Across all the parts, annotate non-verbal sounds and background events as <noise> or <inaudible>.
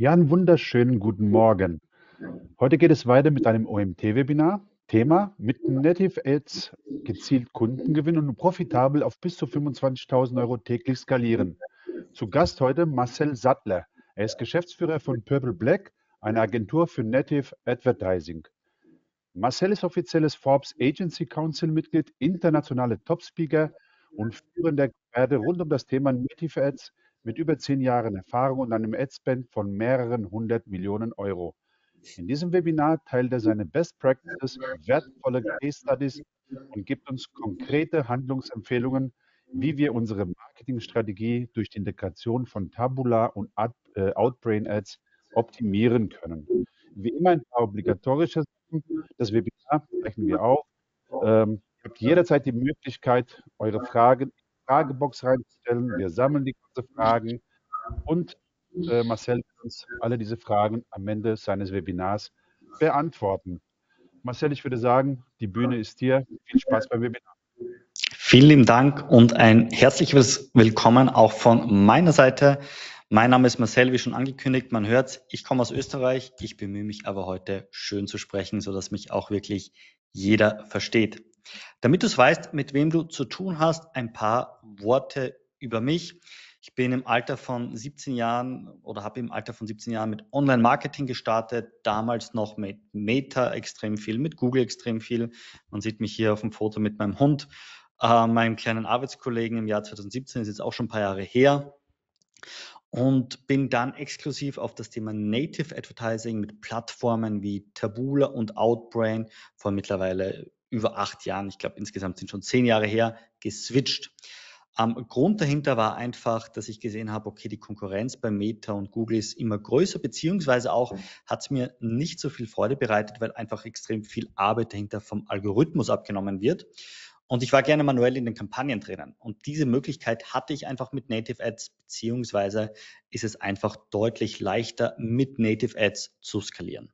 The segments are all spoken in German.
Ja, einen wunderschönen guten Morgen. Heute geht es weiter mit einem OMT-Webinar. Thema mit Native Ads gezielt Kunden gewinnen und profitabel auf bis zu 25.000 Euro täglich skalieren. Zu Gast heute Marcel Sattler. Er ist Geschäftsführer von Purple Black, einer Agentur für Native Advertising. Marcel ist offizielles Forbes Agency Council Mitglied, internationale Top-Speaker und führender Experte rund um das Thema Native Ads, mit über zehn Jahren Erfahrung und einem Adspend von mehreren hundert Millionen Euro. In diesem Webinar teilt er seine Best Practices, wertvolle Case Studies und gibt uns konkrete Handlungsempfehlungen, wie wir unsere Marketingstrategie durch die Integration von Tabula und Ad, äh, Outbrain Ads optimieren können. Wie immer ein paar obligatorische Sachen. Das Webinar rechnen wir auf. Ähm, ihr habt jederzeit die Möglichkeit, eure Fragen Fragebox reinstellen. Wir sammeln die ganzen Fragen und äh, Marcel wird uns alle diese Fragen am Ende seines Webinars beantworten. Marcel, ich würde sagen, die Bühne ist dir. Viel Spaß beim Webinar. Vielen lieben Dank und ein herzliches Willkommen auch von meiner Seite. Mein Name ist Marcel, wie schon angekündigt, man hört, ich komme aus Österreich. Ich bemühe mich aber heute schön zu sprechen, sodass mich auch wirklich jeder versteht. Damit du es weißt, mit wem du zu tun hast, ein paar Worte über mich. Ich bin im Alter von 17 Jahren oder habe im Alter von 17 Jahren mit Online-Marketing gestartet, damals noch mit Meta extrem viel, mit Google extrem viel. Man sieht mich hier auf dem Foto mit meinem Hund, äh, meinem kleinen Arbeitskollegen im Jahr 2017, ist jetzt auch schon ein paar Jahre her. Und bin dann exklusiv auf das Thema Native Advertising mit Plattformen wie Tabula und Outbrain vor mittlerweile über acht Jahren, ich glaube insgesamt sind schon zehn Jahre her, geswitcht. Ähm, Grund dahinter war einfach, dass ich gesehen habe, okay, die Konkurrenz bei Meta und Google ist immer größer, beziehungsweise auch hat es mir nicht so viel Freude bereitet, weil einfach extrem viel Arbeit dahinter vom Algorithmus abgenommen wird. Und ich war gerne manuell in den Kampagnen drinnen. Und diese Möglichkeit hatte ich einfach mit Native Ads, beziehungsweise ist es einfach deutlich leichter, mit Native Ads zu skalieren.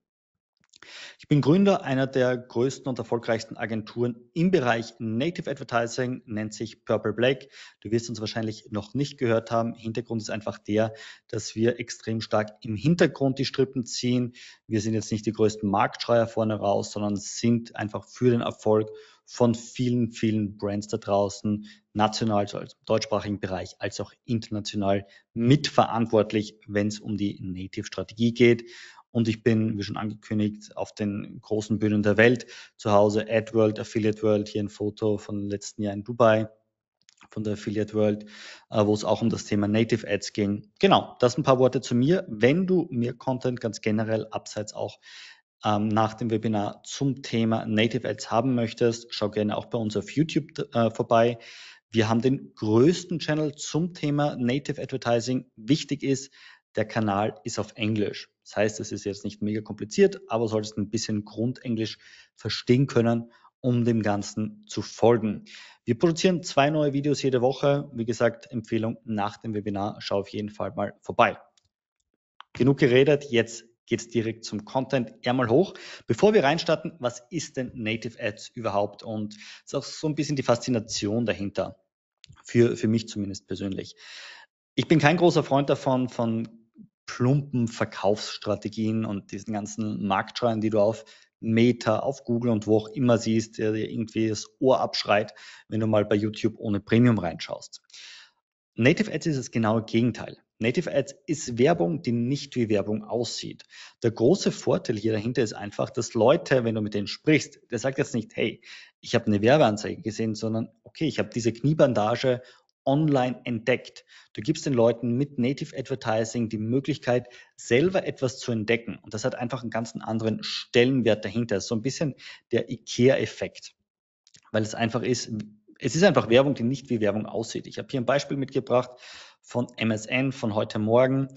Ich bin Gründer einer der größten und erfolgreichsten Agenturen im Bereich Native Advertising, nennt sich Purple Black. Du wirst uns wahrscheinlich noch nicht gehört haben. Hintergrund ist einfach der, dass wir extrem stark im Hintergrund die Strippen ziehen. Wir sind jetzt nicht die größten Marktschreier vorne raus, sondern sind einfach für den Erfolg von vielen, vielen Brands da draußen, national also im deutschsprachigen Bereich als auch international mitverantwortlich, wenn es um die Native-Strategie geht. Und ich bin, wie schon angekündigt, auf den großen Bühnen der Welt zu Hause, AdWorld, Affiliate World, hier ein Foto von letzten Jahr in Dubai von der Affiliate World, äh, wo es auch um das Thema Native Ads ging. Genau, das ein paar Worte zu mir. Wenn du mir Content ganz generell abseits auch ähm, nach dem Webinar zum Thema Native Ads haben möchtest, schau gerne auch bei uns auf YouTube äh, vorbei. Wir haben den größten Channel zum Thema Native Advertising. Wichtig ist, der Kanal ist auf Englisch. Das heißt, es ist jetzt nicht mega kompliziert, aber solltest ein bisschen Grundenglisch verstehen können, um dem Ganzen zu folgen. Wir produzieren zwei neue Videos jede Woche. Wie gesagt, Empfehlung nach dem Webinar, schau auf jeden Fall mal vorbei. Genug geredet, jetzt geht's direkt zum Content. Ärmel hoch. Bevor wir reinstarten, was ist denn Native Ads überhaupt? Und es ist auch so ein bisschen die Faszination dahinter. Für, für mich zumindest persönlich. Ich bin kein großer Freund davon, von plumpen Verkaufsstrategien und diesen ganzen Marktschreien, die du auf Meta, auf Google und wo auch immer siehst, der dir irgendwie das Ohr abschreit, wenn du mal bei YouTube ohne Premium reinschaust. Native Ads ist das genaue Gegenteil. Native Ads ist Werbung, die nicht wie Werbung aussieht. Der große Vorteil hier dahinter ist einfach, dass Leute, wenn du mit denen sprichst, der sagt jetzt nicht, hey, ich habe eine Werbeanzeige gesehen, sondern okay, ich habe diese Kniebandage online entdeckt. Du gibst den Leuten mit Native Advertising die Möglichkeit, selber etwas zu entdecken. Und das hat einfach einen ganz anderen Stellenwert dahinter. So ein bisschen der IKEA-Effekt, weil es einfach ist, es ist einfach Werbung, die nicht wie Werbung aussieht. Ich habe hier ein Beispiel mitgebracht von MSN von heute Morgen.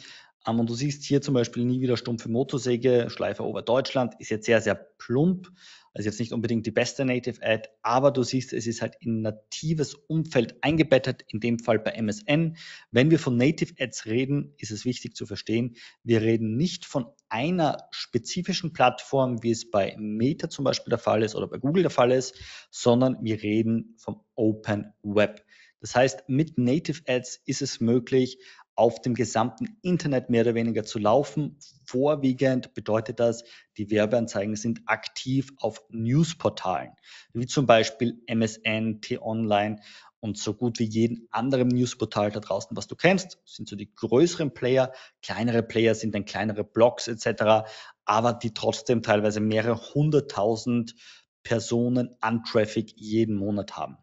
Ähm, und du siehst hier zum Beispiel nie wieder stumpfe Motorsäge, Schleifer Oberdeutschland, ist jetzt sehr, sehr plump. Also jetzt nicht unbedingt die beste Native Ad, aber du siehst, es ist halt in natives Umfeld eingebettet, in dem Fall bei MSN. Wenn wir von Native Ads reden, ist es wichtig zu verstehen, wir reden nicht von einer spezifischen Plattform, wie es bei Meta zum Beispiel der Fall ist oder bei Google der Fall ist, sondern wir reden vom Open Web. Das heißt, mit Native Ads ist es möglich, auf dem gesamten Internet mehr oder weniger zu laufen. Vorwiegend bedeutet das, die Werbeanzeigen sind aktiv auf Newsportalen, wie zum Beispiel MSN, T-Online und so gut wie jeden anderen Newsportal da draußen, was du kennst, sind so die größeren Player. Kleinere Player sind dann kleinere Blogs etc., aber die trotzdem teilweise mehrere hunderttausend Personen an Traffic jeden Monat haben.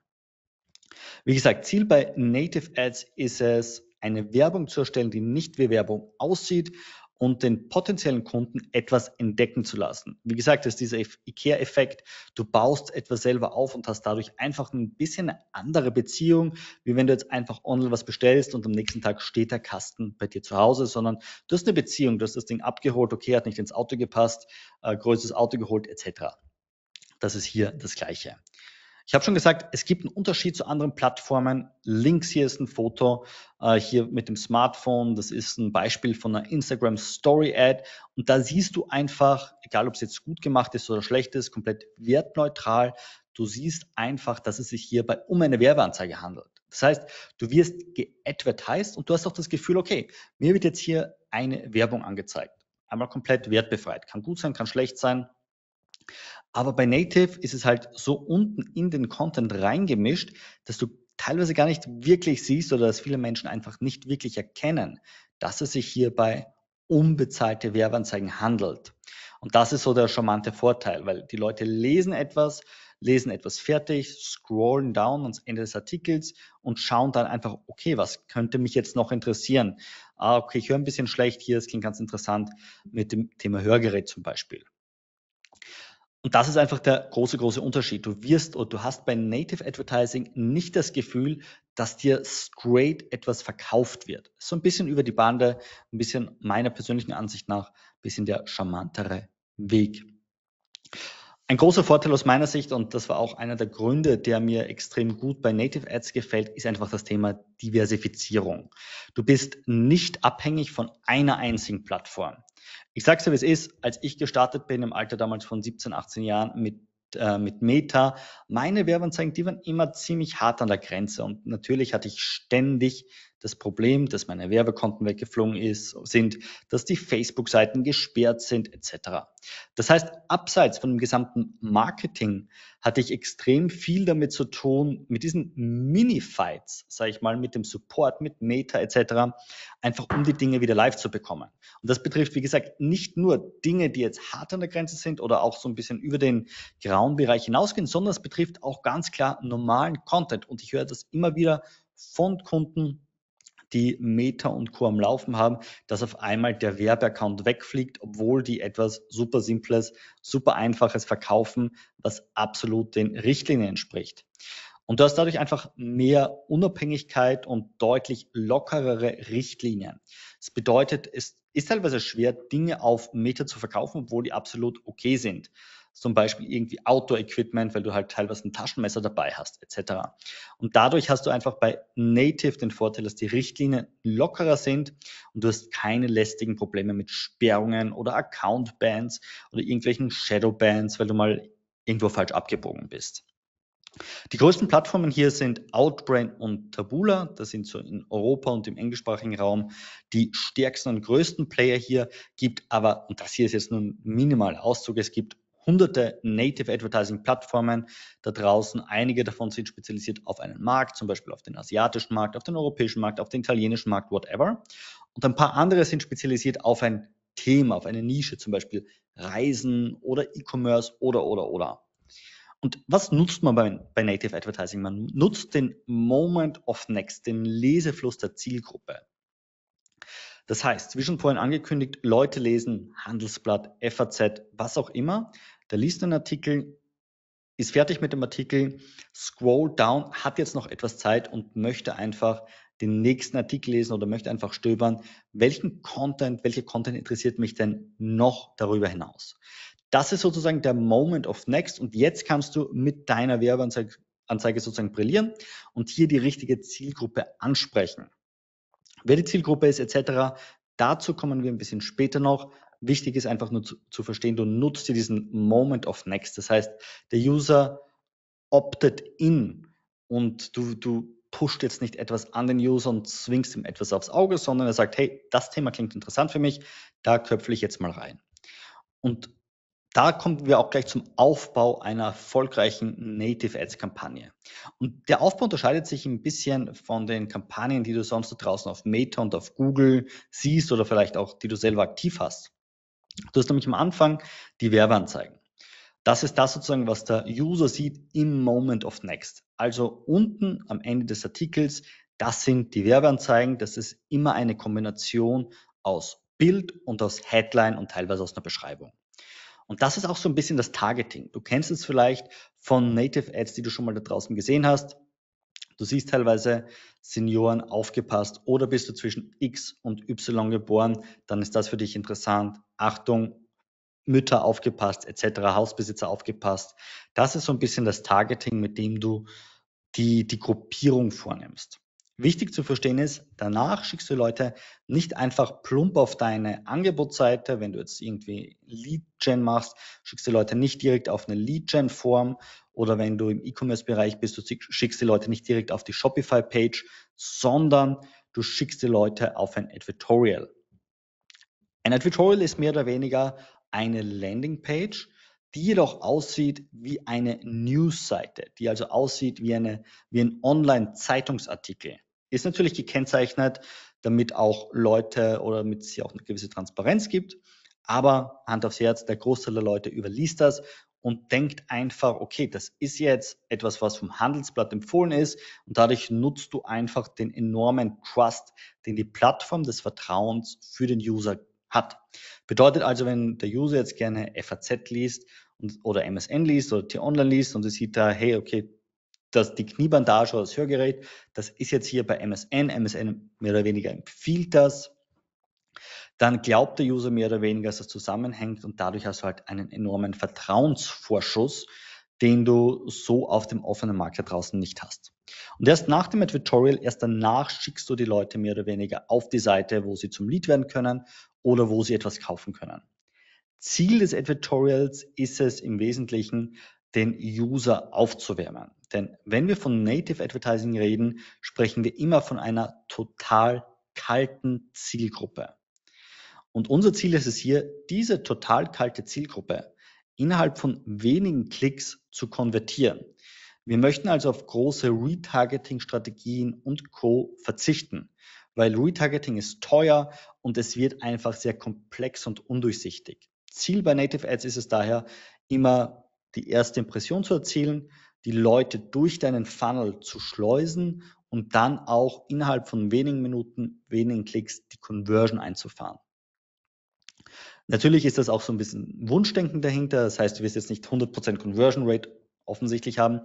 Wie gesagt, Ziel bei Native Ads ist es, eine Werbung zu erstellen, die nicht wie Werbung aussieht und den potenziellen Kunden etwas entdecken zu lassen. Wie gesagt, das ist dieser IKEA-Effekt. Du baust etwas selber auf und hast dadurch einfach ein bisschen eine andere Beziehung, wie wenn du jetzt einfach online was bestellst und am nächsten Tag steht der Kasten bei dir zu Hause, sondern du hast eine Beziehung, du hast das Ding abgeholt, okay, hat nicht ins Auto gepasst, äh, größeres Auto geholt etc. Das ist hier das Gleiche. Ich habe schon gesagt, es gibt einen Unterschied zu anderen Plattformen. Links hier ist ein Foto, äh, hier mit dem Smartphone, das ist ein Beispiel von einer Instagram Story Ad und da siehst du einfach, egal ob es jetzt gut gemacht ist oder schlecht ist, komplett wertneutral, du siehst einfach, dass es sich hierbei um eine Werbeanzeige handelt. Das heißt, du wirst geadvertised und du hast auch das Gefühl, okay, mir wird jetzt hier eine Werbung angezeigt. Einmal komplett wertbefreit. Kann gut sein, kann schlecht sein. Aber bei Native ist es halt so unten in den Content reingemischt, dass du teilweise gar nicht wirklich siehst oder dass viele Menschen einfach nicht wirklich erkennen, dass es sich hierbei unbezahlte Werbeanzeigen handelt. Und das ist so der charmante Vorteil, weil die Leute lesen etwas, lesen etwas fertig, scrollen down ans Ende des Artikels und schauen dann einfach, okay, was könnte mich jetzt noch interessieren? Ah, okay, ich höre ein bisschen schlecht hier, es klingt ganz interessant mit dem Thema Hörgerät zum Beispiel. Und das ist einfach der große, große Unterschied. Du wirst oder du hast bei Native Advertising nicht das Gefühl, dass dir straight etwas verkauft wird. So ein bisschen über die Bande, ein bisschen meiner persönlichen Ansicht nach, ein bisschen der charmantere Weg. Ein großer Vorteil aus meiner Sicht, und das war auch einer der Gründe, der mir extrem gut bei Native Ads gefällt, ist einfach das Thema Diversifizierung. Du bist nicht abhängig von einer einzigen Plattform. Ich sag's dir, wie es ist. Als ich gestartet bin, im Alter damals von 17, 18 Jahren mit äh, mit Meta. Meine Werbeanzeigen, die waren immer ziemlich hart an der Grenze. Und natürlich hatte ich ständig das Problem, dass meine Werbekonten weggeflogen ist, sind, dass die Facebook-Seiten gesperrt sind etc. Das heißt, abseits von dem gesamten Marketing hatte ich extrem viel damit zu tun, mit diesen Mini-Fights, sage ich mal, mit dem Support, mit Meta etc., einfach um die Dinge wieder live zu bekommen. Und das betrifft, wie gesagt, nicht nur Dinge, die jetzt hart an der Grenze sind oder auch so ein bisschen über den grauen Bereich hinausgehen, sondern es betrifft auch ganz klar normalen Content. Und ich höre das immer wieder von Kunden, die Meta und Co. am Laufen haben, dass auf einmal der Werbeaccount wegfliegt, obwohl die etwas super Simples, super Einfaches verkaufen, was absolut den Richtlinien entspricht. Und du hast dadurch einfach mehr Unabhängigkeit und deutlich lockerere Richtlinien. Das bedeutet, es ist teilweise schwer, Dinge auf Meta zu verkaufen, obwohl die absolut okay sind zum Beispiel irgendwie Outdoor-Equipment, weil du halt teilweise ein Taschenmesser dabei hast, etc. Und dadurch hast du einfach bei Native den Vorteil, dass die Richtlinien lockerer sind und du hast keine lästigen Probleme mit Sperrungen oder account bands oder irgendwelchen shadow bands weil du mal irgendwo falsch abgebogen bist. Die größten Plattformen hier sind Outbrain und Tabula. Das sind so in Europa und im englischsprachigen Raum die stärksten und größten Player hier. Gibt aber, und das hier ist jetzt nur ein minimaler Auszug, es gibt hunderte Native Advertising Plattformen da draußen. Einige davon sind spezialisiert auf einen Markt, zum Beispiel auf den asiatischen Markt, auf den europäischen Markt, auf den italienischen Markt, whatever. Und ein paar andere sind spezialisiert auf ein Thema, auf eine Nische, zum Beispiel Reisen oder E-Commerce oder, oder, oder. Und was nutzt man bei, bei Native Advertising? Man nutzt den Moment of Next, den Lesefluss der Zielgruppe. Das heißt, wie schon vorhin angekündigt, Leute lesen Handelsblatt, FAZ, was auch immer, der liest einen Artikel, ist fertig mit dem Artikel, scroll down, hat jetzt noch etwas Zeit und möchte einfach den nächsten Artikel lesen oder möchte einfach stöbern, welchen Content, welcher Content interessiert mich denn noch darüber hinaus. Das ist sozusagen der Moment of Next und jetzt kannst du mit deiner Werbeanzeige sozusagen brillieren und hier die richtige Zielgruppe ansprechen. Wer die Zielgruppe ist etc., dazu kommen wir ein bisschen später noch, Wichtig ist einfach nur zu, zu verstehen, du nutzt dir diesen Moment of Next. Das heißt, der User optet in und du, du pusht jetzt nicht etwas an den User und zwingst ihm etwas aufs Auge, sondern er sagt, hey, das Thema klingt interessant für mich, da köpfe ich jetzt mal rein. Und da kommen wir auch gleich zum Aufbau einer erfolgreichen Native Ads Kampagne. Und der Aufbau unterscheidet sich ein bisschen von den Kampagnen, die du sonst da draußen auf Meta und auf Google siehst oder vielleicht auch, die du selber aktiv hast. Du hast nämlich am Anfang die Werbeanzeigen. Das ist das sozusagen, was der User sieht im Moment of Next. Also unten am Ende des Artikels, das sind die Werbeanzeigen. Das ist immer eine Kombination aus Bild und aus Headline und teilweise aus einer Beschreibung. Und das ist auch so ein bisschen das Targeting. Du kennst es vielleicht von Native Ads, die du schon mal da draußen gesehen hast. Du siehst teilweise Senioren aufgepasst oder bist du zwischen X und Y geboren, dann ist das für dich interessant. Achtung, Mütter aufgepasst, etc., Hausbesitzer aufgepasst. Das ist so ein bisschen das Targeting, mit dem du die, die Gruppierung vornimmst. Wichtig zu verstehen ist, danach schickst du Leute nicht einfach plump auf deine Angebotsseite, wenn du jetzt irgendwie Lead-Gen machst, schickst du Leute nicht direkt auf eine Lead-Gen-Form oder wenn du im E-Commerce-Bereich bist, du schickst die Leute nicht direkt auf die Shopify-Page, sondern du schickst die Leute auf ein Editorial. Ein Editorial ist mehr oder weniger eine Landing-Page, die jedoch aussieht wie eine News-Seite, die also aussieht wie, eine, wie ein Online-Zeitungsartikel. Ist natürlich gekennzeichnet, damit auch Leute oder damit es hier auch eine gewisse Transparenz gibt. Aber Hand aufs Herz, der Großteil der Leute überliest das und denkt einfach, okay, das ist jetzt etwas, was vom Handelsblatt empfohlen ist und dadurch nutzt du einfach den enormen Trust, den die Plattform des Vertrauens für den User hat. Bedeutet also, wenn der User jetzt gerne FAZ liest und, oder MSN liest oder T-Online liest und es sieht da, hey, okay, dass die Kniebandage oder das Hörgerät, das ist jetzt hier bei MSN. MSN mehr oder weniger empfiehlt das. Dann glaubt der User mehr oder weniger, dass das zusammenhängt und dadurch hast du halt einen enormen Vertrauensvorschuss, den du so auf dem offenen Markt da draußen nicht hast. Und erst nach dem Editorial, erst danach schickst du die Leute mehr oder weniger auf die Seite, wo sie zum Lead werden können oder wo sie etwas kaufen können. Ziel des Editorials ist es im Wesentlichen, den User aufzuwärmen. Denn wenn wir von Native Advertising reden, sprechen wir immer von einer total kalten Zielgruppe. Und unser Ziel ist es hier, diese total kalte Zielgruppe innerhalb von wenigen Klicks zu konvertieren. Wir möchten also auf große Retargeting-Strategien und Co. verzichten, weil Retargeting ist teuer und es wird einfach sehr komplex und undurchsichtig. Ziel bei Native Ads ist es daher, immer die erste Impression zu erzielen die Leute durch deinen Funnel zu schleusen und dann auch innerhalb von wenigen Minuten, wenigen Klicks die Conversion einzufahren. Natürlich ist das auch so ein bisschen Wunschdenken dahinter. Das heißt, du wirst jetzt nicht 100% Conversion Rate offensichtlich haben,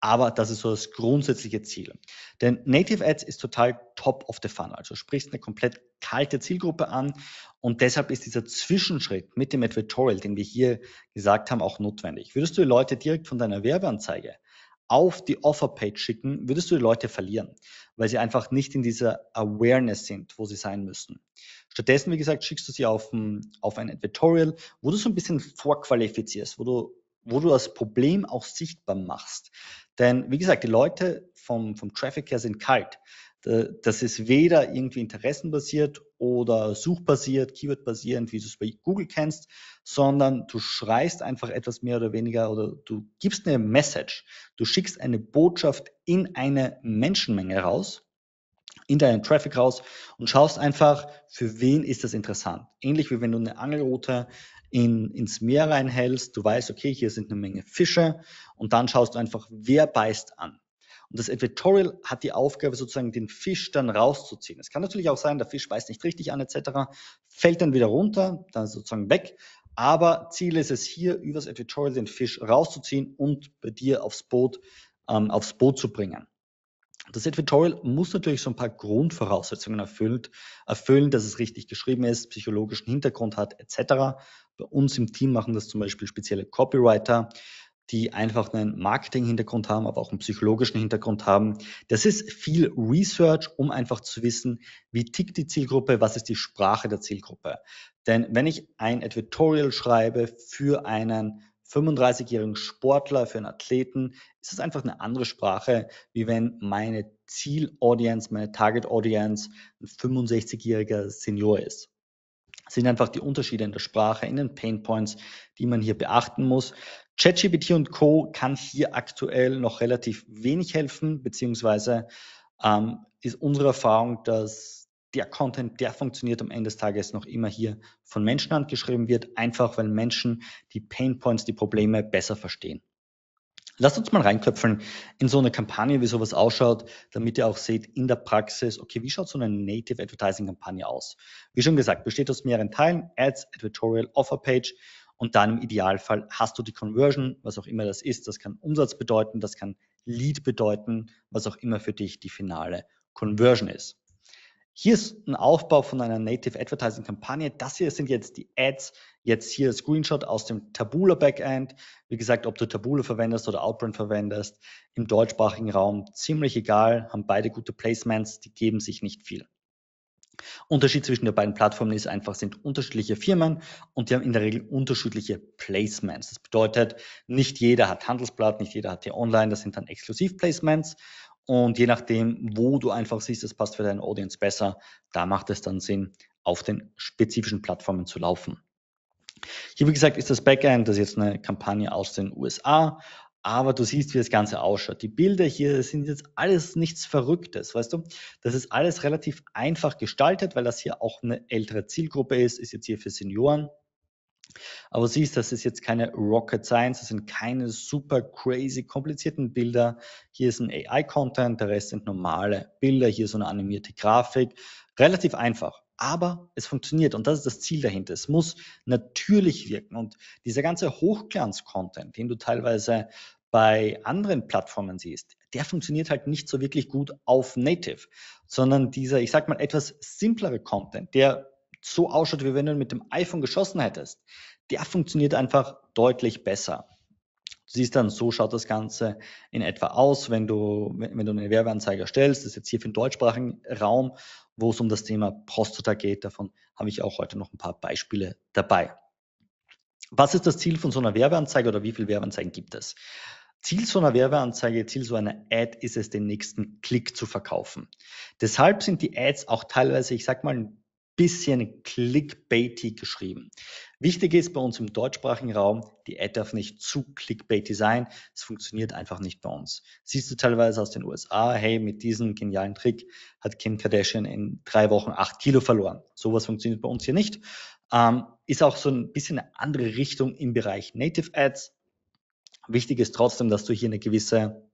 aber das ist so das grundsätzliche Ziel. Denn Native Ads ist total top of the funnel. Also sprichst eine komplett kalte Zielgruppe an und deshalb ist dieser Zwischenschritt mit dem Advertorial, den wir hier gesagt haben, auch notwendig. Würdest du die Leute direkt von deiner Werbeanzeige auf die Offerpage schicken, würdest du die Leute verlieren, weil sie einfach nicht in dieser Awareness sind, wo sie sein müssen. Stattdessen, wie gesagt, schickst du sie auf ein, hm, auf ein Editorial, wo du so ein bisschen vorqualifizierst, wo du, wo du das Problem auch sichtbar machst. Denn, wie gesagt, die Leute vom, vom Traffic her sind kalt. Äh, das ist weder irgendwie interessenbasiert oder suchbasiert, keywordbasierend, wie du es bei Google kennst, sondern du schreist einfach etwas mehr oder weniger oder du gibst eine Message. Du schickst eine Botschaft in eine Menschenmenge raus, in deinen Traffic raus und schaust einfach, für wen ist das interessant. Ähnlich wie wenn du eine Angelroute in, ins Meer reinhältst, du weißt, okay, hier sind eine Menge Fische und dann schaust du einfach, wer beißt an. Und das Editorial hat die Aufgabe, sozusagen den Fisch dann rauszuziehen. Es kann natürlich auch sein, der Fisch weiß nicht richtig an etc., fällt dann wieder runter, dann sozusagen weg. Aber Ziel ist es hier, übers Editorial den Fisch rauszuziehen und bei dir aufs Boot, ähm, aufs Boot zu bringen. Das Editorial muss natürlich so ein paar Grundvoraussetzungen erfüllt, erfüllen, dass es richtig geschrieben ist, psychologischen Hintergrund hat etc. Bei uns im Team machen das zum Beispiel spezielle Copywriter die einfach einen Marketing-Hintergrund haben, aber auch einen psychologischen Hintergrund haben. Das ist viel Research, um einfach zu wissen, wie tickt die Zielgruppe, was ist die Sprache der Zielgruppe. Denn wenn ich ein Editorial schreibe für einen 35-jährigen Sportler, für einen Athleten, ist es einfach eine andere Sprache, wie wenn meine Ziel-Audience, meine Target-Audience ein 65-jähriger Senior ist sind einfach die Unterschiede in der Sprache, in den Painpoints, die man hier beachten muss. ChatGPT und Co. kann hier aktuell noch relativ wenig helfen, beziehungsweise ähm, ist unsere Erfahrung, dass der Content, der funktioniert am Ende des Tages noch immer hier von Menschenhand geschrieben wird, einfach weil Menschen die Painpoints, die Probleme besser verstehen. Lasst uns mal reinköpfeln in so eine Kampagne, wie sowas ausschaut, damit ihr auch seht in der Praxis, okay, wie schaut so eine Native Advertising Kampagne aus? Wie schon gesagt, besteht aus mehreren Teilen, Ads, Editorial, Offer Page. Und dann im Idealfall hast du die Conversion, was auch immer das ist. Das kann Umsatz bedeuten, das kann Lead bedeuten, was auch immer für dich die finale Conversion ist. Hier ist ein Aufbau von einer Native Advertising Kampagne. Das hier sind jetzt die Ads. Jetzt hier ein Screenshot aus dem Tabula Backend. Wie gesagt, ob du Tabula verwendest oder Outbrand verwendest, im deutschsprachigen Raum ziemlich egal, haben beide gute Placements, die geben sich nicht viel. Unterschied zwischen den beiden Plattformen ist einfach, sind unterschiedliche Firmen und die haben in der Regel unterschiedliche Placements. Das bedeutet, nicht jeder hat Handelsblatt, nicht jeder hat hier online, das sind dann Exklusiv-Placements. Und je nachdem, wo du einfach siehst, es passt für deine Audience besser, da macht es dann Sinn, auf den spezifischen Plattformen zu laufen. Hier, wie gesagt, ist das Backend, das ist jetzt eine Kampagne aus den USA aber du siehst, wie das Ganze ausschaut. Die Bilder hier sind jetzt alles nichts Verrücktes, weißt du? Das ist alles relativ einfach gestaltet, weil das hier auch eine ältere Zielgruppe ist, ist jetzt hier für Senioren. Aber siehst, das ist jetzt keine Rocket Science, das sind keine super crazy komplizierten Bilder. Hier ist ein AI-Content, der Rest sind normale Bilder, hier so eine animierte Grafik. Relativ einfach aber es funktioniert und das ist das Ziel dahinter. Es muss natürlich wirken und dieser ganze Hochglanz-Content, den du teilweise bei anderen Plattformen siehst, der funktioniert halt nicht so wirklich gut auf Native, sondern dieser, ich sag mal, etwas simplere Content, der so ausschaut, wie wenn du mit dem iPhone geschossen hättest, der funktioniert einfach deutlich besser siehst dann, so schaut das Ganze in etwa aus, wenn du, wenn, du eine Werbeanzeige erstellst. Das ist jetzt hier für den deutschsprachigen Raum, wo es um das Thema Prostata geht. Davon habe ich auch heute noch ein paar Beispiele dabei. Was ist das Ziel von so einer Werbeanzeige oder wie viele Werbeanzeigen gibt es? Ziel so einer Werbeanzeige, Ziel so einer Ad ist es, den nächsten Klick zu verkaufen. Deshalb sind die Ads auch teilweise, ich sag mal, ein bisschen clickbaity geschrieben. Wichtig ist bei uns im deutschsprachigen Raum, die Ad darf nicht zu clickbaity sein. Es funktioniert einfach nicht bei uns. Siehst du teilweise aus den USA, hey, mit diesem genialen Trick hat Kim Kardashian in drei Wochen acht Kilo verloren. Sowas funktioniert bei uns hier nicht. Ähm, ist auch so ein bisschen eine andere Richtung im Bereich Native Ads. Wichtig ist trotzdem, dass du hier eine gewisse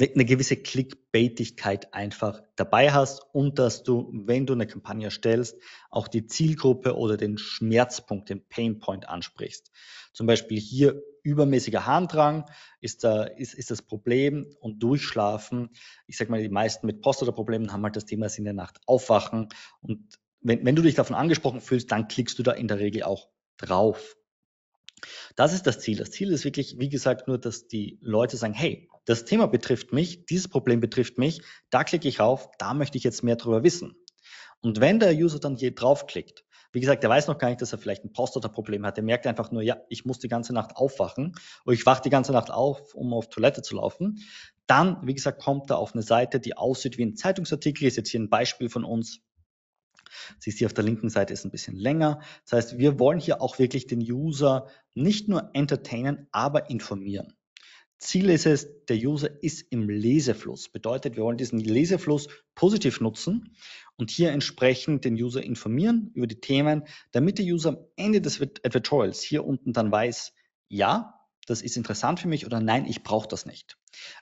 eine gewisse Clickbaitigkeit einfach dabei hast und dass du, wenn du eine Kampagne stellst, auch die Zielgruppe oder den Schmerzpunkt, den Painpoint ansprichst. Zum Beispiel hier übermäßiger Harndrang ist, da, ist, ist das Problem und Durchschlafen. Ich sag mal, die meisten mit Post oder Problemen haben halt das Thema, dass sie in der Nacht aufwachen und wenn, wenn du dich davon angesprochen fühlst, dann klickst du da in der Regel auch drauf. Das ist das Ziel. Das Ziel ist wirklich, wie gesagt, nur, dass die Leute sagen, hey, das Thema betrifft mich, dieses Problem betrifft mich, da klicke ich auf, da möchte ich jetzt mehr darüber wissen. Und wenn der User dann hier draufklickt, wie gesagt, der weiß noch gar nicht, dass er vielleicht ein Post oder problem hat. der merkt einfach nur, ja, ich muss die ganze Nacht aufwachen oder ich wache die ganze Nacht auf, um auf Toilette zu laufen. Dann, wie gesagt, kommt er auf eine Seite, die aussieht wie ein Zeitungsartikel. Ist jetzt hier ein Beispiel von uns. Siehst du, auf der linken Seite ist ein bisschen länger. Das heißt, wir wollen hier auch wirklich den User nicht nur entertainen, aber informieren. Ziel ist es, der User ist im Lesefluss. Bedeutet, wir wollen diesen Lesefluss positiv nutzen und hier entsprechend den User informieren über die Themen, damit der User am Ende des Advertorials äh, hier unten dann weiß, ja, das ist interessant für mich oder nein, ich brauche das nicht.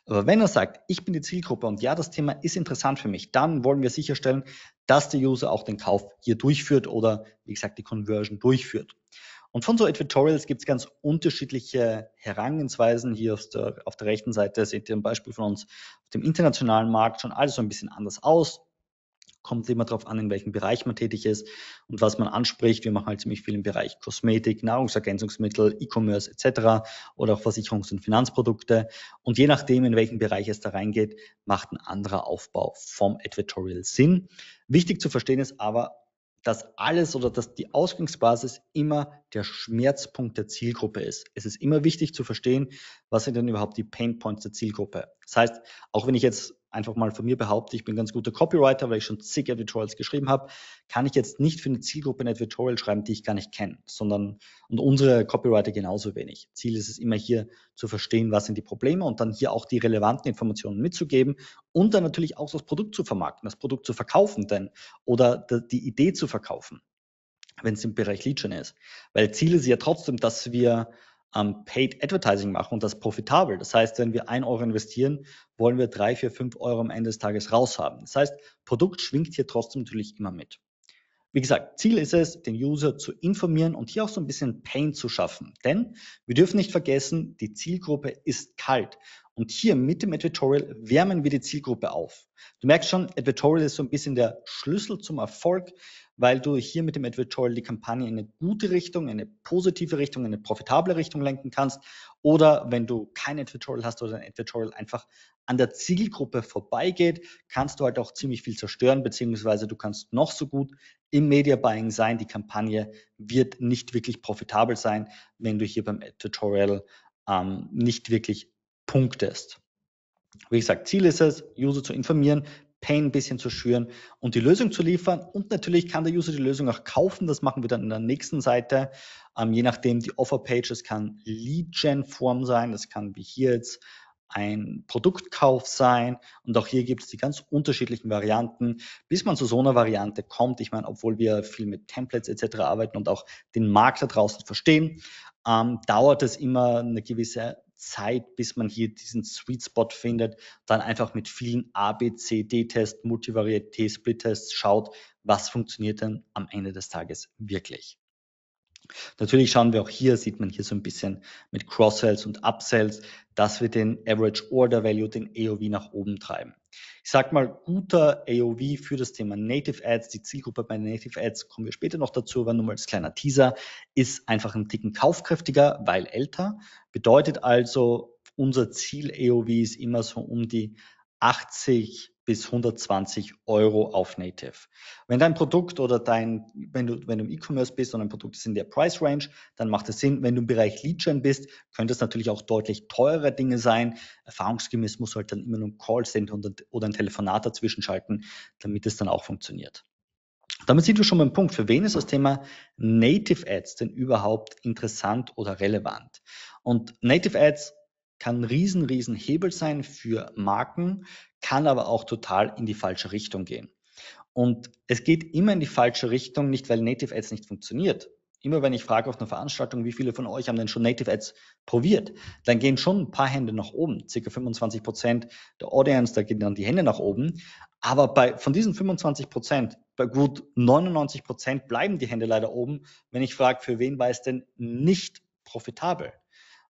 Aber wenn er sagt, ich bin die Zielgruppe und ja, das Thema ist interessant für mich, dann wollen wir sicherstellen, dass der User auch den Kauf hier durchführt oder, wie gesagt, die Conversion durchführt. Und von so Editorials gibt es ganz unterschiedliche Herangehensweisen. Hier auf der, auf der rechten Seite seht ihr ein Beispiel von uns auf dem internationalen Markt schon alles so ein bisschen anders aus kommt immer darauf an, in welchem Bereich man tätig ist und was man anspricht. Wir machen halt ziemlich viel im Bereich Kosmetik, Nahrungsergänzungsmittel, E-Commerce etc. oder auch Versicherungs- und Finanzprodukte. Und je nachdem, in welchen Bereich es da reingeht, macht ein anderer Aufbau vom Advertorial Sinn. Wichtig zu verstehen ist aber, dass alles oder dass die Ausgangsbasis immer der Schmerzpunkt der Zielgruppe ist. Es ist immer wichtig zu verstehen, was sind denn überhaupt die Painpoints der Zielgruppe. Das heißt, auch wenn ich jetzt einfach mal von mir behaupte, ich bin ganz guter Copywriter, weil ich schon zig Editorials geschrieben habe, kann ich jetzt nicht für eine Zielgruppe ein Editorial schreiben, die ich gar nicht kenne, sondern und unsere Copywriter genauso wenig. Ziel ist es immer hier zu verstehen, was sind die Probleme und dann hier auch die relevanten Informationen mitzugeben und dann natürlich auch das Produkt zu vermarkten, das Produkt zu verkaufen denn oder die Idee zu verkaufen, wenn es im Bereich Lead ist. Weil Ziel ist ja trotzdem, dass wir ähm, Paid Advertising machen und das profitabel. Das heißt, wenn wir ein Euro investieren, wollen wir drei, vier, fünf Euro am Ende des Tages raushaben. Das heißt, Produkt schwingt hier trotzdem natürlich immer mit. Wie gesagt, Ziel ist es, den User zu informieren und hier auch so ein bisschen Pain zu schaffen. Denn wir dürfen nicht vergessen, die Zielgruppe ist kalt. Und hier mit dem Editorial wärmen wir die Zielgruppe auf. Du merkst schon, Editorial ist so ein bisschen der Schlüssel zum Erfolg weil du hier mit dem Advertorial die Kampagne in eine gute Richtung, in eine positive Richtung, in eine profitable Richtung lenken kannst. Oder wenn du kein Advertorial hast oder ein Advertorial einfach an der Zielgruppe vorbeigeht, kannst du halt auch ziemlich viel zerstören, beziehungsweise du kannst noch so gut im Media Buying sein. Die Kampagne wird nicht wirklich profitabel sein, wenn du hier beim Advertorial ähm, nicht wirklich punktest. Wie gesagt, Ziel ist es, User zu informieren, Pain ein bisschen zu schüren und die Lösung zu liefern. Und natürlich kann der User die Lösung auch kaufen. Das machen wir dann in der nächsten Seite. Ähm, je nachdem, die Offerpage, das kann Lead-Gen-Form sein, das kann wie hier jetzt ein Produktkauf sein. Und auch hier gibt es die ganz unterschiedlichen Varianten, bis man zu so einer Variante kommt. Ich meine, obwohl wir viel mit Templates etc. arbeiten und auch den Markt da draußen verstehen, ähm, dauert es immer eine gewisse Zeit, bis man hier diesen Sweet Spot findet, dann einfach mit vielen A, B, C, D-Tests, Multivariate, t Split-Tests schaut, was funktioniert denn am Ende des Tages wirklich. Natürlich schauen wir auch hier, sieht man hier so ein bisschen mit Cross-Sells und Upsells, dass wir den Average Order Value, den AOV nach oben treiben. Ich sag mal, guter AOV für das Thema Native Ads, die Zielgruppe bei Native Ads, kommen wir später noch dazu, aber nur mal als kleiner Teaser, ist einfach ein Ticken kaufkräftiger, weil älter. Bedeutet also, unser Ziel AOV ist immer so um die 80 bis 120 Euro auf Native. Wenn dein Produkt oder dein, wenn du, wenn du im E-Commerce bist und ein Produkt ist in der Price Range, dann macht es Sinn. Wenn du im Bereich Lead Gen bist, könnte es natürlich auch deutlich teure Dinge sein. Erfahrungsgemäß muss halt dann immer nur ein Callcenter oder ein Telefonat dazwischen schalten, damit es dann auch funktioniert. Damit sind wir schon beim Punkt. Für wen ist das Thema Native Ads denn überhaupt interessant oder relevant? Und Native Ads kann ein riesen, riesen Hebel sein für Marken, kann aber auch total in die falsche Richtung gehen. Und es geht immer in die falsche Richtung, nicht weil Native Ads nicht funktioniert. Immer wenn ich frage auf einer Veranstaltung, wie viele von euch haben denn schon Native Ads probiert, dann gehen schon ein paar Hände nach oben. Circa 25 Prozent der Audience, da gehen dann die Hände nach oben. Aber bei, von diesen 25 Prozent, bei gut 99 Prozent bleiben die Hände leider oben, wenn ich frage, für wen war es denn nicht profitabel?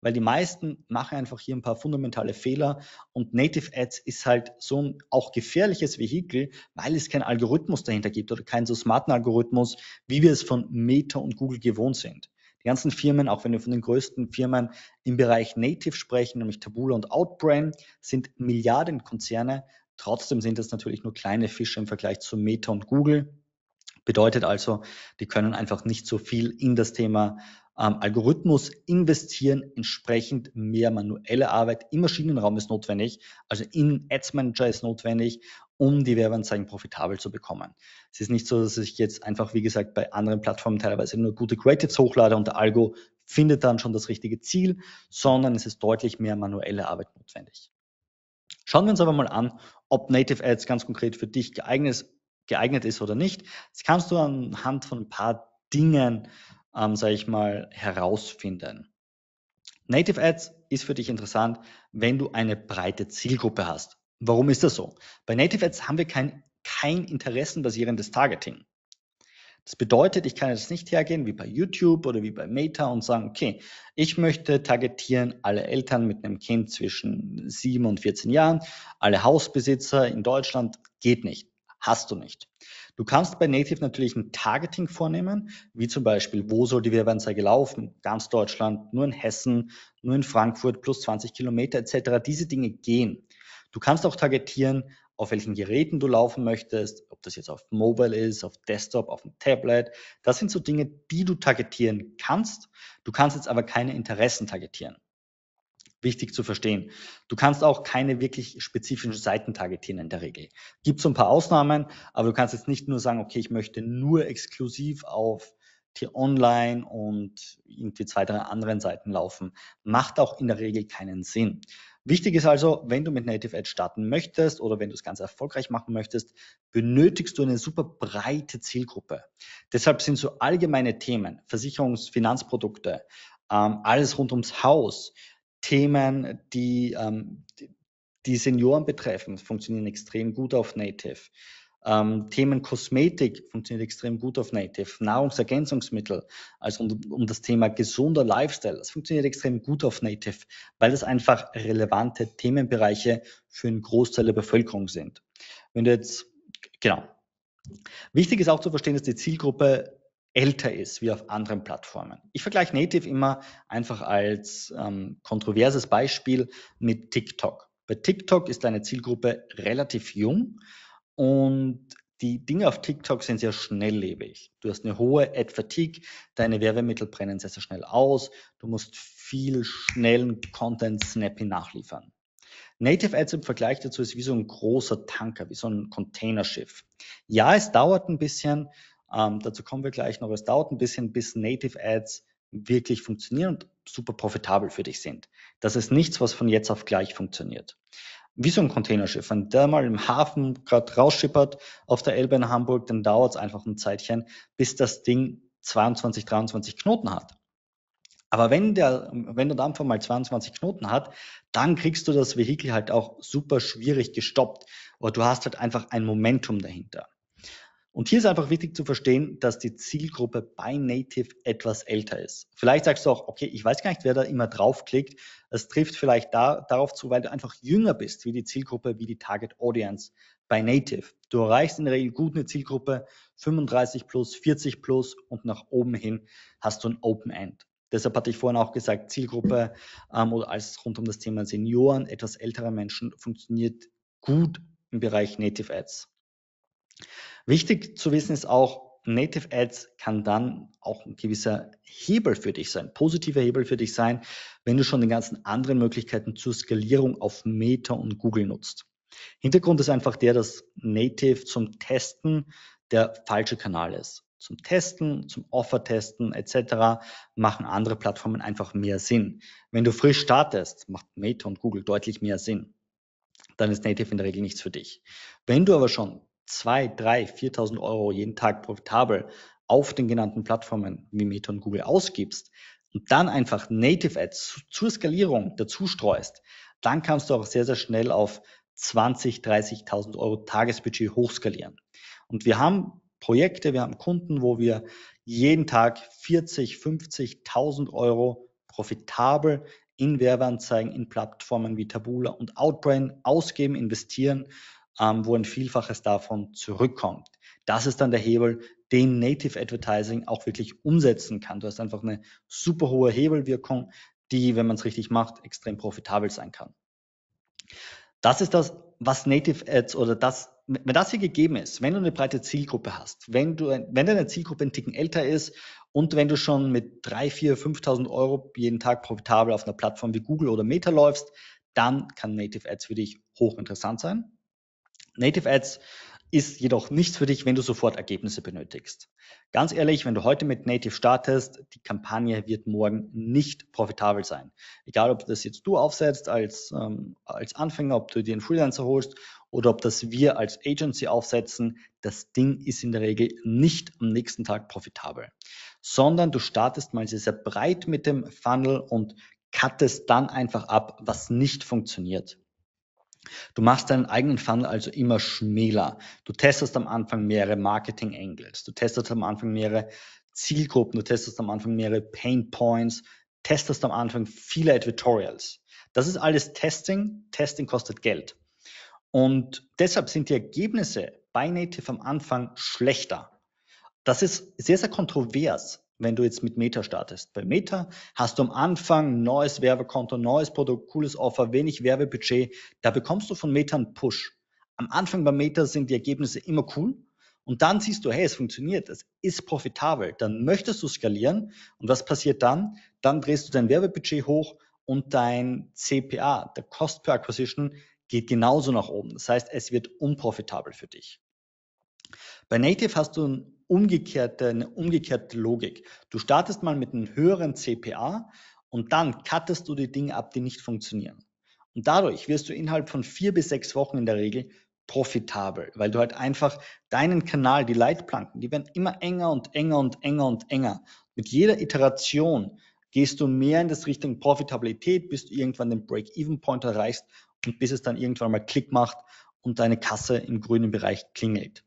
weil die meisten machen einfach hier ein paar fundamentale Fehler und Native Ads ist halt so ein auch gefährliches Vehikel, weil es keinen Algorithmus dahinter gibt oder keinen so smarten Algorithmus, wie wir es von Meta und Google gewohnt sind. Die ganzen Firmen, auch wenn wir von den größten Firmen im Bereich Native sprechen, nämlich Tabula und Outbrain, sind Milliardenkonzerne. Trotzdem sind das natürlich nur kleine Fische im Vergleich zu Meta und Google. Bedeutet also, die können einfach nicht so viel in das Thema ähm, Algorithmus investieren entsprechend mehr manuelle Arbeit im Maschinenraum ist notwendig, also in Ads Manager ist notwendig, um die Werbeanzeigen profitabel zu bekommen. Es ist nicht so, dass ich jetzt einfach, wie gesagt, bei anderen Plattformen teilweise nur gute Creatives hochlade und der Algo findet dann schon das richtige Ziel, sondern es ist deutlich mehr manuelle Arbeit notwendig. Schauen wir uns aber mal an, ob Native Ads ganz konkret für dich geeignet ist, geeignet ist oder nicht. Das kannst du anhand von ein paar Dingen ähm, sage ich mal, herausfinden. Native Ads ist für dich interessant, wenn du eine breite Zielgruppe hast. Warum ist das so? Bei Native Ads haben wir kein, kein interessenbasierendes Targeting. Das bedeutet, ich kann jetzt nicht hergehen wie bei YouTube oder wie bei Meta und sagen, okay, ich möchte targetieren alle Eltern mit einem Kind zwischen 7 und 14 Jahren, alle Hausbesitzer in Deutschland, geht nicht, hast du nicht. Du kannst bei Native natürlich ein Targeting vornehmen, wie zum Beispiel, wo soll die Werbeanzeige laufen? Ganz Deutschland, nur in Hessen, nur in Frankfurt, plus 20 Kilometer etc. Diese Dinge gehen. Du kannst auch targetieren, auf welchen Geräten du laufen möchtest, ob das jetzt auf Mobile ist, auf Desktop, auf dem Tablet. Das sind so Dinge, die du targetieren kannst. Du kannst jetzt aber keine Interessen targetieren wichtig zu verstehen. Du kannst auch keine wirklich spezifischen Seiten targetieren in der Regel. Gibt so ein paar Ausnahmen, aber du kannst jetzt nicht nur sagen, okay, ich möchte nur exklusiv auf die online und irgendwie zwei, drei anderen Seiten laufen. Macht auch in der Regel keinen Sinn. Wichtig ist also, wenn du mit Native Ad starten möchtest oder wenn du es ganz erfolgreich machen möchtest, benötigst du eine super breite Zielgruppe. Deshalb sind so allgemeine Themen, Versicherungs-, Finanzprodukte, ähm, alles rund ums Haus, Themen, die ähm, die Senioren betreffen, funktionieren extrem gut auf Native. Ähm, Themen Kosmetik funktioniert extrem gut auf Native. Nahrungsergänzungsmittel, also um, um, das Thema gesunder Lifestyle, das funktioniert extrem gut auf Native, weil das einfach relevante Themenbereiche für einen Großteil der Bevölkerung sind. Wenn du jetzt, genau. Wichtig ist auch zu verstehen, dass die Zielgruppe älter ist wie auf anderen Plattformen. Ich vergleiche Native immer einfach als ähm, kontroverses Beispiel mit TikTok. Bei TikTok ist deine Zielgruppe relativ jung und die Dinge auf TikTok sind sehr schnelllebig. Du hast eine hohe Ad-Fatigue, deine Werbemittel brennen sehr, sehr schnell aus, du musst viel schnellen Content snappy nachliefern. Native Ads im Vergleich dazu ist wie so ein großer Tanker, wie so ein Containerschiff. Ja, es dauert ein bisschen ähm, dazu kommen wir gleich noch. Es dauert ein bisschen, bis Native Ads wirklich funktionieren und super profitabel für dich sind. Das ist nichts, was von jetzt auf gleich funktioniert. Wie so ein Containerschiff, wenn der mal im Hafen gerade rausschippert auf der Elbe in Hamburg, dann dauert es einfach ein Zeitchen, bis das Ding 22, 23 Knoten hat. Aber wenn der, wenn der Dampfer mal 22 Knoten hat, dann kriegst du das Vehikel halt auch super schwierig gestoppt. Oder du hast halt einfach ein Momentum dahinter. Und hier ist einfach wichtig zu verstehen, dass die Zielgruppe bei Native etwas älter ist. Vielleicht sagst du auch, okay, ich weiß gar nicht, wer da immer draufklickt. Es trifft vielleicht da, darauf zu, weil du einfach jünger bist, wie die Zielgruppe, wie die Target Audience bei Native. Du erreichst in der Regel gut eine Zielgruppe 35 plus, 40 plus und nach oben hin hast du ein Open End. Deshalb hatte ich vorhin auch gesagt, Zielgruppe ähm, oder alles rund um das Thema Senioren, etwas ältere Menschen funktioniert gut im Bereich Native Ads. Wichtig zu wissen ist auch, Native Ads kann dann auch ein gewisser Hebel für dich sein, positiver Hebel für dich sein, wenn du schon die ganzen anderen Möglichkeiten zur Skalierung auf Meta und Google nutzt. Hintergrund ist einfach der, dass Native zum Testen der falsche Kanal ist. Zum Testen, zum Offer-Testen etc. machen andere Plattformen einfach mehr Sinn. Wenn du frisch startest, macht Meta und Google deutlich mehr Sinn. Dann ist Native in der Regel nichts für dich. Wenn du aber schon zwei, drei, 4.000 Euro jeden Tag profitabel auf den genannten Plattformen wie Meta und Google ausgibst und dann einfach Native Ads zur Skalierung dazu streust, dann kannst du auch sehr, sehr schnell auf 20, 30.000 Euro Tagesbudget hochskalieren. Und wir haben Projekte, wir haben Kunden, wo wir jeden Tag 40, 50.000 Euro profitabel in Werbeanzeigen, in Plattformen wie Tabula und Outbrain ausgeben, investieren ähm, wo ein Vielfaches davon zurückkommt. Das ist dann der Hebel, den Native Advertising auch wirklich umsetzen kann. Du hast einfach eine super hohe Hebelwirkung, die, wenn man es richtig macht, extrem profitabel sein kann. Das ist das, was Native Ads oder das, wenn das hier gegeben ist, wenn du eine breite Zielgruppe hast, wenn du, wenn deine Zielgruppe ein Ticken älter ist und wenn du schon mit 3, 4, 5.000 Euro jeden Tag profitabel auf einer Plattform wie Google oder Meta läufst, dann kann Native Ads für dich hochinteressant sein. Native Ads ist jedoch nichts für dich, wenn du sofort Ergebnisse benötigst. Ganz ehrlich, wenn du heute mit Native startest, die Kampagne wird morgen nicht profitabel sein. Egal, ob das jetzt du aufsetzt als, ähm, als Anfänger, ob du dir einen Freelancer holst oder ob das wir als Agency aufsetzen, das Ding ist in der Regel nicht am nächsten Tag profitabel, sondern du startest mal sehr, sehr breit mit dem Funnel und cuttest dann einfach ab, was nicht funktioniert. Du machst deinen eigenen Funnel also immer schmäler. Du testest am Anfang mehrere Marketing Angles. Du testest am Anfang mehrere Zielgruppen. Du testest am Anfang mehrere Pain Points. Testest am Anfang viele Editorials. Das ist alles Testing. Testing kostet Geld. Und deshalb sind die Ergebnisse bei Native am Anfang schlechter. Das ist sehr, sehr kontrovers wenn du jetzt mit Meta startest. Bei Meta hast du am Anfang neues Werbekonto, neues Produkt, cooles Offer, wenig Werbebudget. Da bekommst du von Meta einen Push. Am Anfang bei Meta sind die Ergebnisse immer cool. Und dann siehst du, hey, es funktioniert, es ist profitabel. Dann möchtest du skalieren. Und was passiert dann? Dann drehst du dein Werbebudget hoch und dein CPA, der Cost per Acquisition, geht genauso nach oben. Das heißt, es wird unprofitabel für dich. Bei Native hast du einen umgekehrte, eine umgekehrte Logik. Du startest mal mit einem höheren CPA und dann cuttest du die Dinge ab, die nicht funktionieren. Und dadurch wirst du innerhalb von vier bis sechs Wochen in der Regel profitabel, weil du halt einfach deinen Kanal, die Leitplanken, die werden immer enger und enger und enger und enger. Mit jeder Iteration gehst du mehr in das Richtung Profitabilität, bis du irgendwann den Break-Even-Point erreichst und bis es dann irgendwann mal Klick macht und deine Kasse im grünen Bereich klingelt.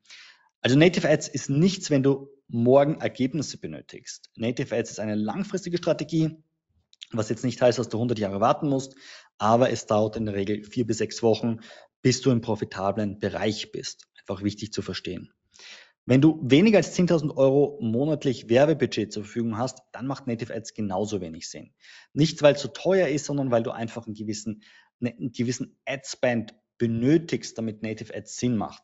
Also Native Ads ist nichts, wenn du morgen Ergebnisse benötigst. Native Ads ist eine langfristige Strategie, was jetzt nicht heißt, dass du 100 Jahre warten musst, aber es dauert in der Regel vier bis sechs Wochen, bis du im profitablen Bereich bist. Einfach wichtig zu verstehen. Wenn du weniger als 10.000 Euro monatlich Werbebudget zur Verfügung hast, dann macht Native Ads genauso wenig Sinn. Nicht, weil es so teuer ist, sondern weil du einfach einen gewissen, einen gewissen Ad-Spend benötigst, damit Native Ads Sinn macht.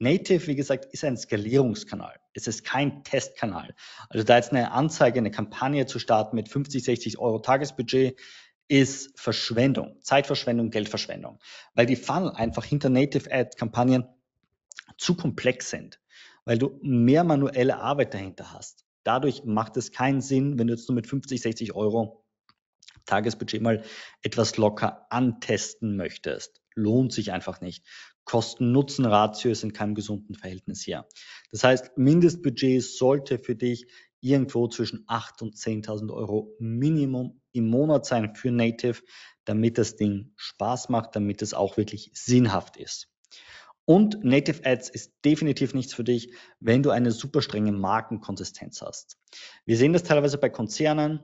Native, wie gesagt, ist ein Skalierungskanal. Es ist kein Testkanal. Also da jetzt eine Anzeige, eine Kampagne zu starten mit 50, 60 Euro Tagesbudget, ist Verschwendung, Zeitverschwendung, Geldverschwendung, weil die Funnel einfach hinter Native Ad Kampagnen zu komplex sind, weil du mehr manuelle Arbeit dahinter hast. Dadurch macht es keinen Sinn, wenn du jetzt nur mit 50, 60 Euro Tagesbudget mal etwas locker antesten möchtest. Lohnt sich einfach nicht. Kosten-Nutzen-Ratio ist in keinem gesunden Verhältnis her. Das heißt, Mindestbudget sollte für dich irgendwo zwischen 8.000 und 10.000 Euro Minimum im Monat sein für Native, damit das Ding Spaß macht, damit es auch wirklich sinnhaft ist. Und Native Ads ist definitiv nichts für dich, wenn du eine super strenge Markenkonsistenz hast. Wir sehen das teilweise bei Konzernen,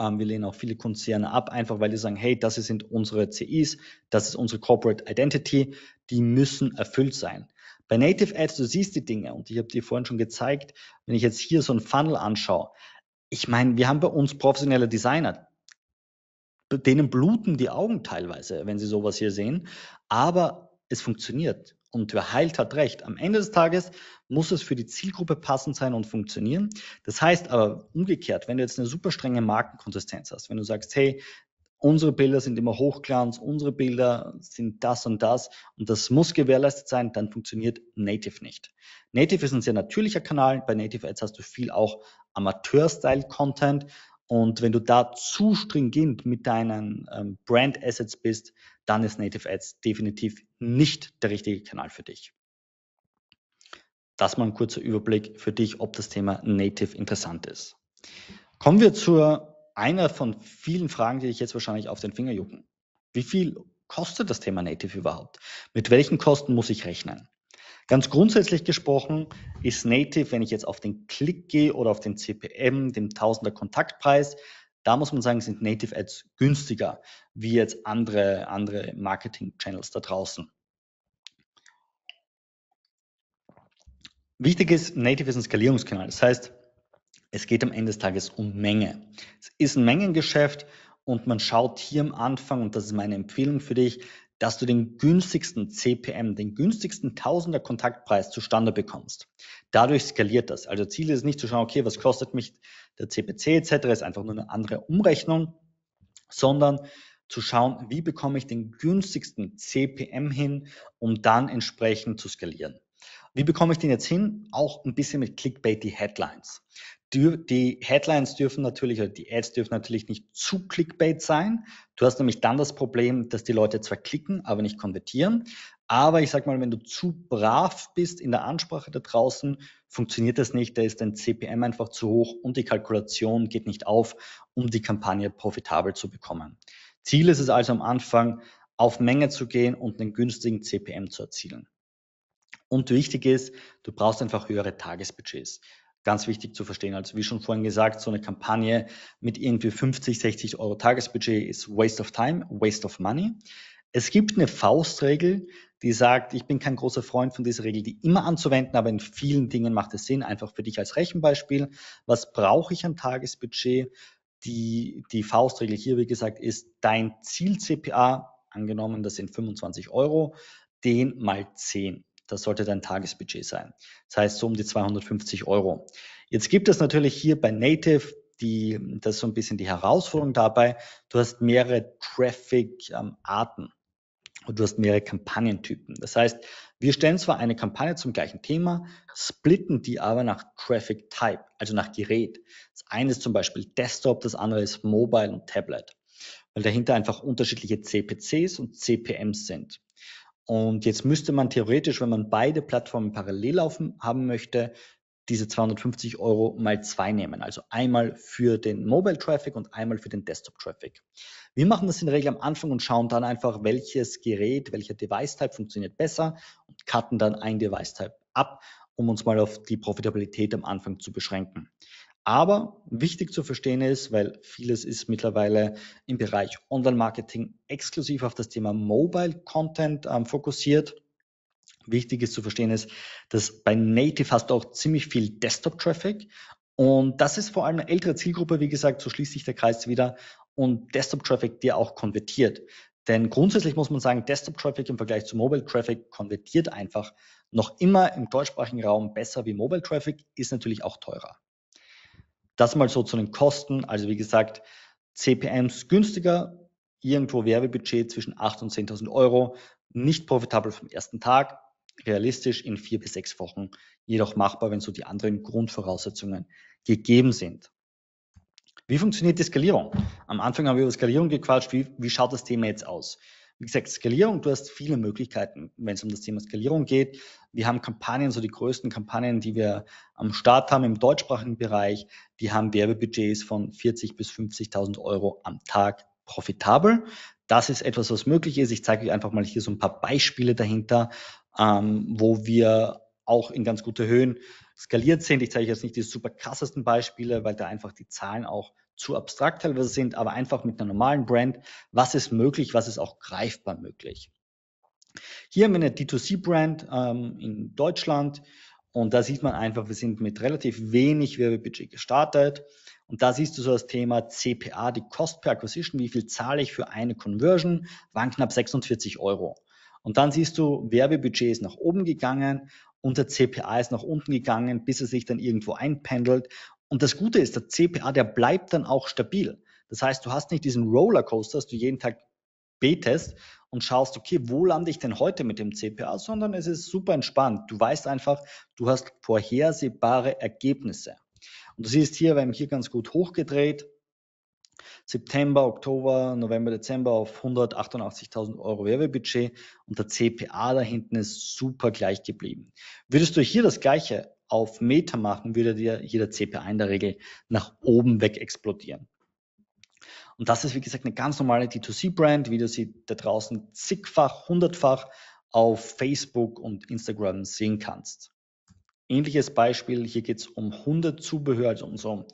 ähm, wir lehnen auch viele Konzerne ab, einfach weil die sagen, hey, das sind unsere CIs, das ist unsere Corporate Identity, die müssen erfüllt sein. Bei Native Ads, du siehst die Dinge und ich habe dir vorhin schon gezeigt, wenn ich jetzt hier so einen Funnel anschaue, ich meine, wir haben bei uns professionelle Designer, denen bluten die Augen teilweise, wenn sie sowas hier sehen, aber es funktioniert. Und wer heilt, hat recht. Am Ende des Tages muss es für die Zielgruppe passend sein und funktionieren. Das heißt aber umgekehrt, wenn du jetzt eine super strenge Markenkonsistenz hast, wenn du sagst, hey, unsere Bilder sind immer Hochglanz, unsere Bilder sind das und das und das muss gewährleistet sein, dann funktioniert Native nicht. Native ist ein sehr natürlicher Kanal. Bei Native Ads hast du viel auch Amateur-Style-Content. Und wenn du da zu stringent mit deinen ähm, Brand Assets bist, dann ist Native Ads definitiv nicht der richtige Kanal für dich. Das mal ein kurzer Überblick für dich, ob das Thema Native interessant ist. Kommen wir zu einer von vielen Fragen, die dich jetzt wahrscheinlich auf den Finger jucken. Wie viel kostet das Thema Native überhaupt? Mit welchen Kosten muss ich rechnen? Ganz grundsätzlich gesprochen ist Native, wenn ich jetzt auf den Klick gehe oder auf den CPM, den Tausender Kontaktpreis, da muss man sagen, sind Native Ads günstiger wie jetzt andere, andere Marketing-Channels da draußen. Wichtig ist, Native ist ein Skalierungskanal. Das heißt, es geht am Ende des Tages um Menge. Es ist ein Mengengeschäft und man schaut hier am Anfang, und das ist meine Empfehlung für dich, dass du den günstigsten CPM, den günstigsten Tausender Kontaktpreis zustande bekommst. Dadurch skaliert das. Also Ziel ist nicht zu schauen, okay, was kostet mich der CPC etc., ist einfach nur eine andere Umrechnung, sondern zu schauen, wie bekomme ich den günstigsten CPM hin, um dann entsprechend zu skalieren. Wie bekomme ich den jetzt hin? Auch ein bisschen mit Clickbait die Headlines die Headlines dürfen natürlich, oder die Ads dürfen natürlich nicht zu Clickbait sein. Du hast nämlich dann das Problem, dass die Leute zwar klicken, aber nicht konvertieren. Aber ich sag mal, wenn du zu brav bist in der Ansprache da draußen, funktioniert das nicht. Da ist dein CPM einfach zu hoch und die Kalkulation geht nicht auf, um die Kampagne profitabel zu bekommen. Ziel ist es also am Anfang, auf Menge zu gehen und einen günstigen CPM zu erzielen. Und wichtig ist, du brauchst einfach höhere Tagesbudgets ganz wichtig zu verstehen. Also wie schon vorhin gesagt, so eine Kampagne mit irgendwie 50, 60 Euro Tagesbudget ist Waste of Time, Waste of Money. Es gibt eine Faustregel, die sagt, ich bin kein großer Freund von dieser Regel, die immer anzuwenden, aber in vielen Dingen macht es Sinn, einfach für dich als Rechenbeispiel. Was brauche ich am Tagesbudget? Die, die Faustregel hier, wie gesagt, ist dein Ziel-CPA, angenommen, das sind 25 Euro, den mal 10. Das sollte dein Tagesbudget sein. Das heißt so um die 250 Euro. Jetzt gibt es natürlich hier bei Native die, das ist so ein bisschen die Herausforderung dabei. Du hast mehrere Traffic-Arten ähm, und du hast mehrere Kampagnentypen. Das heißt, wir stellen zwar eine Kampagne zum gleichen Thema, splitten die aber nach Traffic Type, also nach Gerät. Das eine ist zum Beispiel Desktop, das andere ist Mobile und Tablet, weil dahinter einfach unterschiedliche CPCs und CPMs sind. Und jetzt müsste man theoretisch, wenn man beide Plattformen parallel laufen haben möchte, diese 250 Euro mal zwei nehmen. Also einmal für den Mobile Traffic und einmal für den Desktop Traffic. Wir machen das in der Regel am Anfang und schauen dann einfach, welches Gerät, welcher Device-Type funktioniert besser und cutten dann ein Device-Type ab, um uns mal auf die Profitabilität am Anfang zu beschränken. Aber wichtig zu verstehen ist, weil vieles ist mittlerweile im Bereich Online-Marketing exklusiv auf das Thema Mobile-Content ähm, fokussiert. Wichtig ist zu verstehen ist, dass bei Native hast du auch ziemlich viel Desktop-Traffic. Und das ist vor allem eine ältere Zielgruppe, wie gesagt, so schließt sich der Kreis wieder und Desktop-Traffic, dir auch konvertiert. Denn grundsätzlich muss man sagen, Desktop-Traffic im Vergleich zu Mobile-Traffic konvertiert einfach noch immer im deutschsprachigen Raum besser wie Mobile-Traffic, ist natürlich auch teurer. Das mal so zu den Kosten. Also wie gesagt, CPMs günstiger, irgendwo Werbebudget zwischen 8.000 und 10.000 Euro, nicht profitabel vom ersten Tag, realistisch in vier bis sechs Wochen, jedoch machbar, wenn so die anderen Grundvoraussetzungen gegeben sind. Wie funktioniert die Skalierung? Am Anfang haben wir über Skalierung gequatscht. Wie, wie schaut das Thema jetzt aus? Wie gesagt, Skalierung, du hast viele Möglichkeiten, wenn es um das Thema Skalierung geht. Wir haben Kampagnen, so die größten Kampagnen, die wir am Start haben im deutschsprachigen Bereich, die haben Werbebudgets von 40.000 bis 50.000 Euro am Tag profitabel. Das ist etwas, was möglich ist. Ich zeige euch einfach mal hier so ein paar Beispiele dahinter, ähm, wo wir auch in ganz gute Höhen skaliert sind. Ich zeige euch jetzt nicht die super krassesten Beispiele, weil da einfach die Zahlen auch zu abstrakt teilweise sind, aber einfach mit einer normalen Brand, was ist möglich, was ist auch greifbar möglich. Hier haben wir eine D2C-Brand ähm, in Deutschland und da sieht man einfach, wir sind mit relativ wenig Werbebudget gestartet. Und da siehst du so das Thema CPA, die Cost per Acquisition, wie viel zahle ich für eine Conversion, waren knapp 46 Euro. Und dann siehst du, Werbebudget ist nach oben gegangen und der CPA ist nach unten gegangen, bis er sich dann irgendwo einpendelt. Und das Gute ist, der CPA, der bleibt dann auch stabil. Das heißt, du hast nicht diesen Rollercoaster, dass du jeden Tag betest und schaust, okay, wo lande ich denn heute mit dem CPA, sondern es ist super entspannt. Du weißt einfach, du hast vorhersehbare Ergebnisse. Und du siehst hier, wir haben hier ganz gut hochgedreht. September, Oktober, November, Dezember auf 188.000 Euro Werbebudget und der CPA da hinten ist super gleich geblieben. Würdest du hier das gleiche auf Meta machen, würde dir jeder CPA in der Regel nach oben weg explodieren. Und das ist, wie gesagt, eine ganz normale D2C-Brand, wie du sie da draußen zigfach, hundertfach auf Facebook und Instagram sehen kannst. Ähnliches Beispiel, hier geht es um Hundezubehör, also um so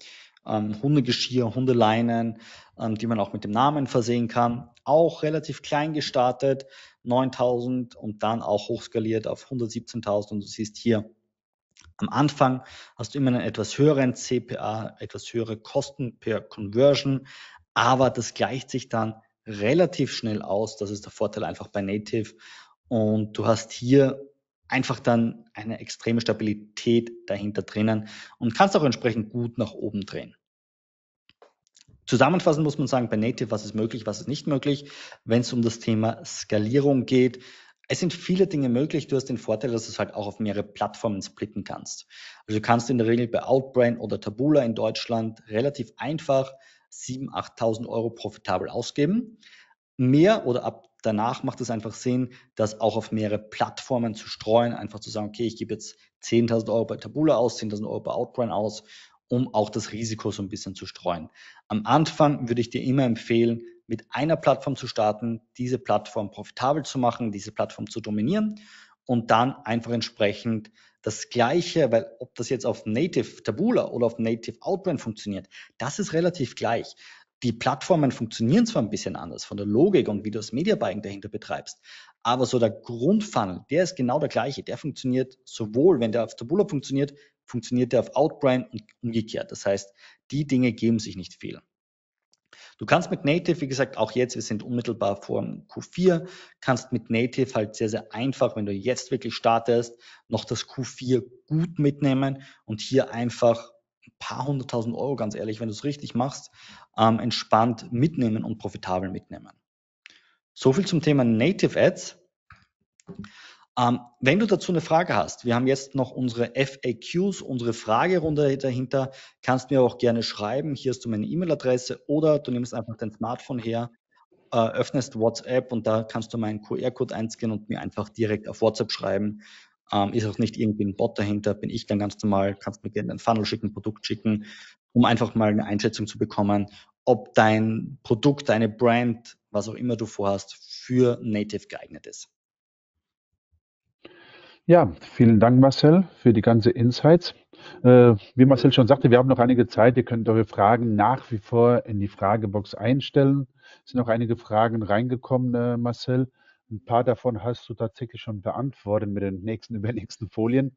ähm, Hundegeschirr, Hundeleinen, ähm, die man auch mit dem Namen versehen kann. Auch relativ klein gestartet, 9000 und dann auch hochskaliert auf 117.000. Und du siehst hier am Anfang hast du immer einen etwas höheren CPA, etwas höhere Kosten per Conversion, aber das gleicht sich dann relativ schnell aus. Das ist der Vorteil einfach bei Native. Und du hast hier einfach dann eine extreme Stabilität dahinter drinnen und kannst auch entsprechend gut nach oben drehen. Zusammenfassend muss man sagen, bei Native, was ist möglich, was ist nicht möglich. Wenn es um das Thema Skalierung geht, es sind viele Dinge möglich. Du hast den Vorteil, dass du es halt auch auf mehrere Plattformen splitten kannst. Also du kannst in der Regel bei Outbrain oder Tabula in Deutschland relativ einfach 7.000, 8.000 Euro profitabel ausgeben. Mehr oder ab danach macht es einfach Sinn, das auch auf mehrere Plattformen zu streuen, einfach zu sagen, okay, ich gebe jetzt 10.000 Euro bei Tabula aus, 10.000 Euro bei Outbrain aus, um auch das Risiko so ein bisschen zu streuen. Am Anfang würde ich dir immer empfehlen, mit einer Plattform zu starten, diese Plattform profitabel zu machen, diese Plattform zu dominieren und dann einfach entsprechend das Gleiche, weil ob das jetzt auf Native Tabula oder auf Native Outbrain funktioniert, das ist relativ gleich. Die Plattformen funktionieren zwar ein bisschen anders von der Logik und wie du das Media Buying dahinter betreibst, aber so der Grundfunnel, der ist genau der gleiche. Der funktioniert sowohl, wenn der auf Tabula funktioniert, funktioniert der auf Outbrain und umgekehrt. Das heißt, die Dinge geben sich nicht viel. Du kannst mit Native, wie gesagt, auch jetzt, wir sind unmittelbar vor Q4, kannst mit Native halt sehr, sehr einfach, wenn du jetzt wirklich startest, noch das Q4 gut mitnehmen und hier einfach ein paar hunderttausend Euro, ganz ehrlich, wenn du es richtig machst, ähm, entspannt mitnehmen und profitabel mitnehmen. So viel zum Thema Native Ads. Ähm, wenn du dazu eine Frage hast, wir haben jetzt noch unsere FAQs, unsere Fragerunde dahinter, kannst mir auch gerne schreiben. Hier hast du meine E-Mail-Adresse oder du nimmst einfach dein Smartphone her, äh, öffnest WhatsApp und da kannst du meinen QR-Code einscannen und mir einfach direkt auf WhatsApp schreiben. Ähm, ist auch nicht irgendwie ein Bot dahinter, bin ich dann ganz normal, kannst mir gerne ein Funnel schicken, Produkt schicken, um einfach mal eine Einschätzung zu bekommen, ob dein Produkt, deine Brand, was auch immer du vorhast, für Native geeignet ist. Ja, vielen Dank, Marcel, für die ganze Insights. Äh, wie Marcel schon sagte, wir haben noch einige Zeit. Ihr könnt eure Fragen nach wie vor in die Fragebox einstellen. Es sind noch einige Fragen reingekommen, äh, Marcel. Ein paar davon hast du tatsächlich schon beantwortet mit den nächsten, <laughs> übernächsten Folien.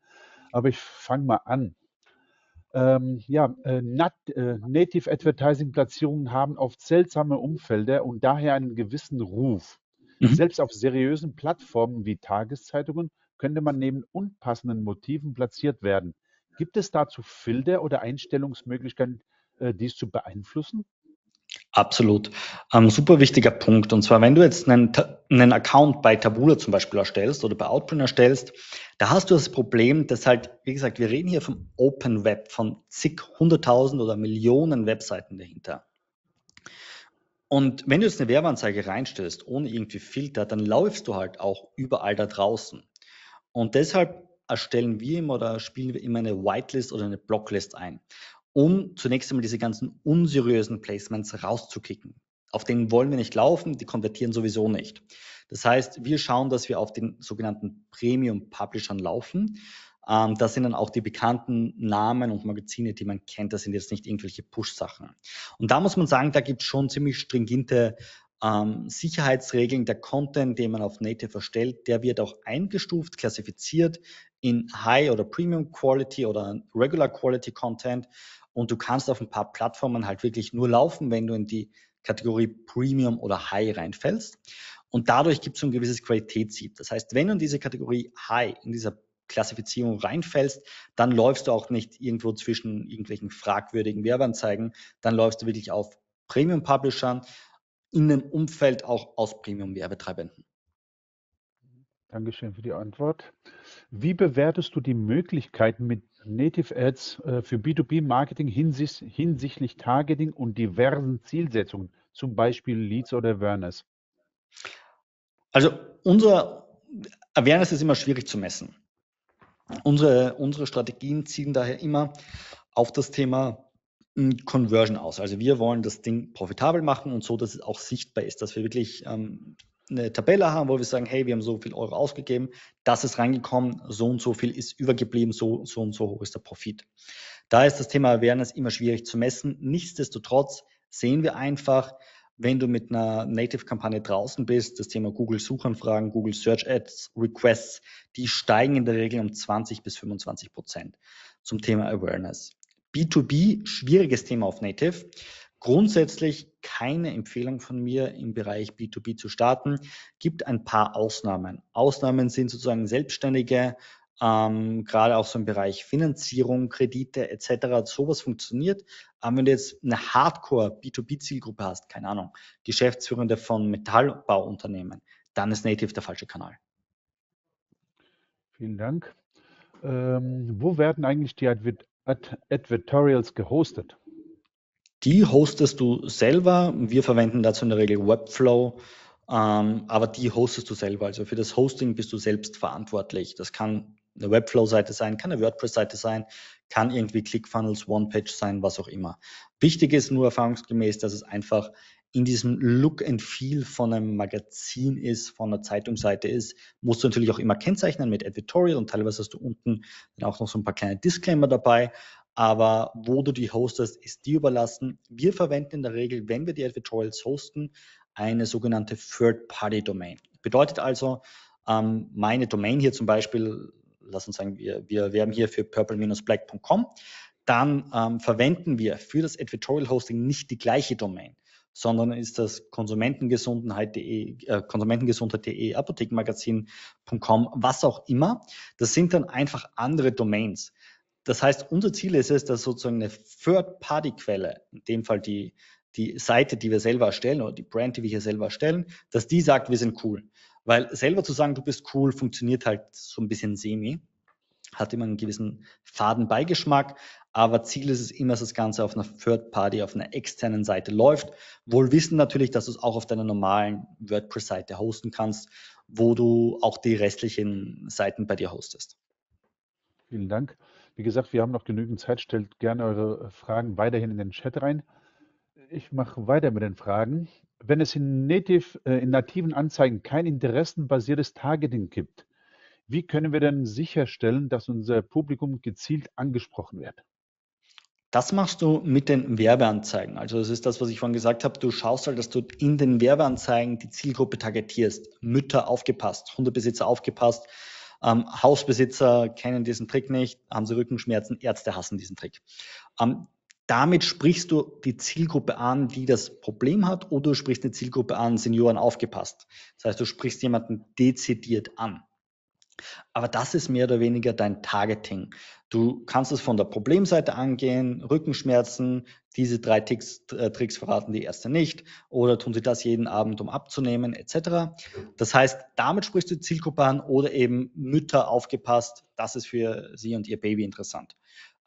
Aber ich fange mal an. Ähm, ja, äh, Nat, äh, Native Advertising Platzierungen haben oft seltsame Umfelder und daher einen gewissen Ruf. Mhm. Selbst auf seriösen Plattformen wie Tageszeitungen könnte man neben unpassenden Motiven platziert werden. Gibt es dazu Filter oder Einstellungsmöglichkeiten, äh, dies zu beeinflussen? Absolut. Ähm, super wichtiger Punkt. Und zwar, wenn du jetzt einen, einen Account bei Tabula zum Beispiel erstellst oder bei Outprint erstellst, da hast du das Problem, dass halt, wie gesagt, wir reden hier vom Open Web, von zig, hunderttausend oder Millionen Webseiten dahinter. Und wenn du jetzt eine Werbeanzeige reinstellst, ohne irgendwie Filter, dann läufst du halt auch überall da draußen. Und deshalb erstellen wir immer oder spielen wir immer eine Whitelist oder eine Blocklist ein, um zunächst einmal diese ganzen unseriösen Placements rauszukicken. Auf denen wollen wir nicht laufen, die konvertieren sowieso nicht. Das heißt, wir schauen, dass wir auf den sogenannten Premium-Publishern laufen. Ähm, das sind dann auch die bekannten Namen und Magazine, die man kennt. Das sind jetzt nicht irgendwelche Push-Sachen. Und da muss man sagen, da gibt es schon ziemlich stringente ähm, Sicherheitsregeln, der Content, den man auf Native erstellt, der wird auch eingestuft, klassifiziert in High oder Premium Quality oder Regular Quality Content. Und du kannst auf ein paar Plattformen halt wirklich nur laufen, wenn du in die Kategorie Premium oder High reinfällst. Und dadurch gibt es ein gewisses Qualitätssieb. Das heißt, wenn du in diese Kategorie High, in dieser Klassifizierung reinfällst, dann läufst du auch nicht irgendwo zwischen irgendwelchen fragwürdigen Werbeanzeigen, dann läufst du wirklich auf Premium-Publishern in dem Umfeld auch aus Premium-Werbetreibenden. Dankeschön für die Antwort. Wie bewertest du die Möglichkeiten mit Native Ads äh, für B2B-Marketing hinsicht, hinsichtlich Targeting und diversen Zielsetzungen, zum Beispiel Leads oder Awareness? Also unser Awareness ist immer schwierig zu messen. Unsere, unsere Strategien ziehen daher immer auf das Thema Conversion aus. Also wir wollen das Ding profitabel machen und so, dass es auch sichtbar ist, dass wir wirklich ähm, eine Tabelle haben, wo wir sagen, hey, wir haben so viel Euro ausgegeben, das ist reingekommen, so und so viel ist übergeblieben, so, so und so hoch ist der Profit. Da ist das Thema Awareness immer schwierig zu messen. Nichtsdestotrotz sehen wir einfach, wenn du mit einer Native-Kampagne draußen bist, das Thema Google-Suchanfragen, Google Search Ads, Requests, die steigen in der Regel um 20 bis 25 Prozent zum Thema Awareness. B2B, schwieriges Thema auf Native. Grundsätzlich keine Empfehlung von mir im Bereich B2B zu starten. Gibt ein paar Ausnahmen. Ausnahmen sind sozusagen Selbstständige, ähm, gerade auch so im Bereich Finanzierung, Kredite etc. Sowas funktioniert. Aber wenn du jetzt eine Hardcore B2B-Zielgruppe hast, keine Ahnung, Geschäftsführende von Metallbauunternehmen, dann ist Native der falsche Kanal. Vielen Dank. Ähm, wo werden eigentlich die Adver Advertorials gehostet? Die hostest du selber. Wir verwenden dazu in der Regel Webflow, ähm, aber die hostest du selber. Also für das Hosting bist du selbst verantwortlich. Das kann eine Webflow-Seite sein, kann eine WordPress-Seite sein, kann irgendwie ClickFunnels, OnePage sein, was auch immer. Wichtig ist nur erfahrungsgemäß, dass es einfach in diesem Look and Feel von einem Magazin ist, von einer Zeitungsseite ist, musst du natürlich auch immer kennzeichnen mit Editorial und teilweise hast du unten dann auch noch so ein paar kleine Disclaimer dabei. Aber wo du die hostest, ist dir überlassen. Wir verwenden in der Regel, wenn wir die Editorials hosten, eine sogenannte Third-Party-Domain. Bedeutet also, ähm, meine Domain hier zum Beispiel, lass uns sagen, wir, wir werben hier für purple-black.com, dann ähm, verwenden wir für das Editorial Hosting nicht die gleiche Domain sondern ist das konsumentengesundheit.de, äh, konsumentengesundheit.de, apothekenmagazin.com, was auch immer. Das sind dann einfach andere Domains. Das heißt, unser Ziel ist es, dass sozusagen eine Third-Party-Quelle, in dem Fall die, die Seite, die wir selber erstellen oder die Brand, die wir hier selber erstellen, dass die sagt, wir sind cool. Weil selber zu sagen, du bist cool, funktioniert halt so ein bisschen semi, hat immer einen gewissen faden Beigeschmack. Aber Ziel ist es immer, dass das Ganze auf einer Third Party, auf einer externen Seite läuft. Wohl wissen natürlich, dass du es auch auf deiner normalen WordPress-Seite hosten kannst, wo du auch die restlichen Seiten bei dir hostest. Vielen Dank. Wie gesagt, wir haben noch genügend Zeit. Stellt gerne eure Fragen weiterhin in den Chat rein. Ich mache weiter mit den Fragen. Wenn es in, native, äh, in nativen Anzeigen kein interessenbasiertes Targeting gibt, wie können wir denn sicherstellen, dass unser Publikum gezielt angesprochen wird? Das machst du mit den Werbeanzeigen. Also das ist das, was ich vorhin gesagt habe. Du schaust halt, dass du in den Werbeanzeigen die Zielgruppe targetierst. Mütter aufgepasst, Hundebesitzer aufgepasst, ähm, Hausbesitzer kennen diesen Trick nicht, haben sie Rückenschmerzen, Ärzte hassen diesen Trick. Ähm, damit sprichst du die Zielgruppe an, die das Problem hat, oder du sprichst eine Zielgruppe an, Senioren aufgepasst. Das heißt, du sprichst jemanden dezidiert an. Aber das ist mehr oder weniger dein Targeting. Du kannst es von der Problemseite angehen, Rückenschmerzen, diese drei Ticks, äh, Tricks verraten die erste nicht oder tun sie das jeden Abend, um abzunehmen, etc. Das heißt, damit sprichst du Zielgruppe an oder eben Mütter aufgepasst, das ist für sie und ihr Baby interessant.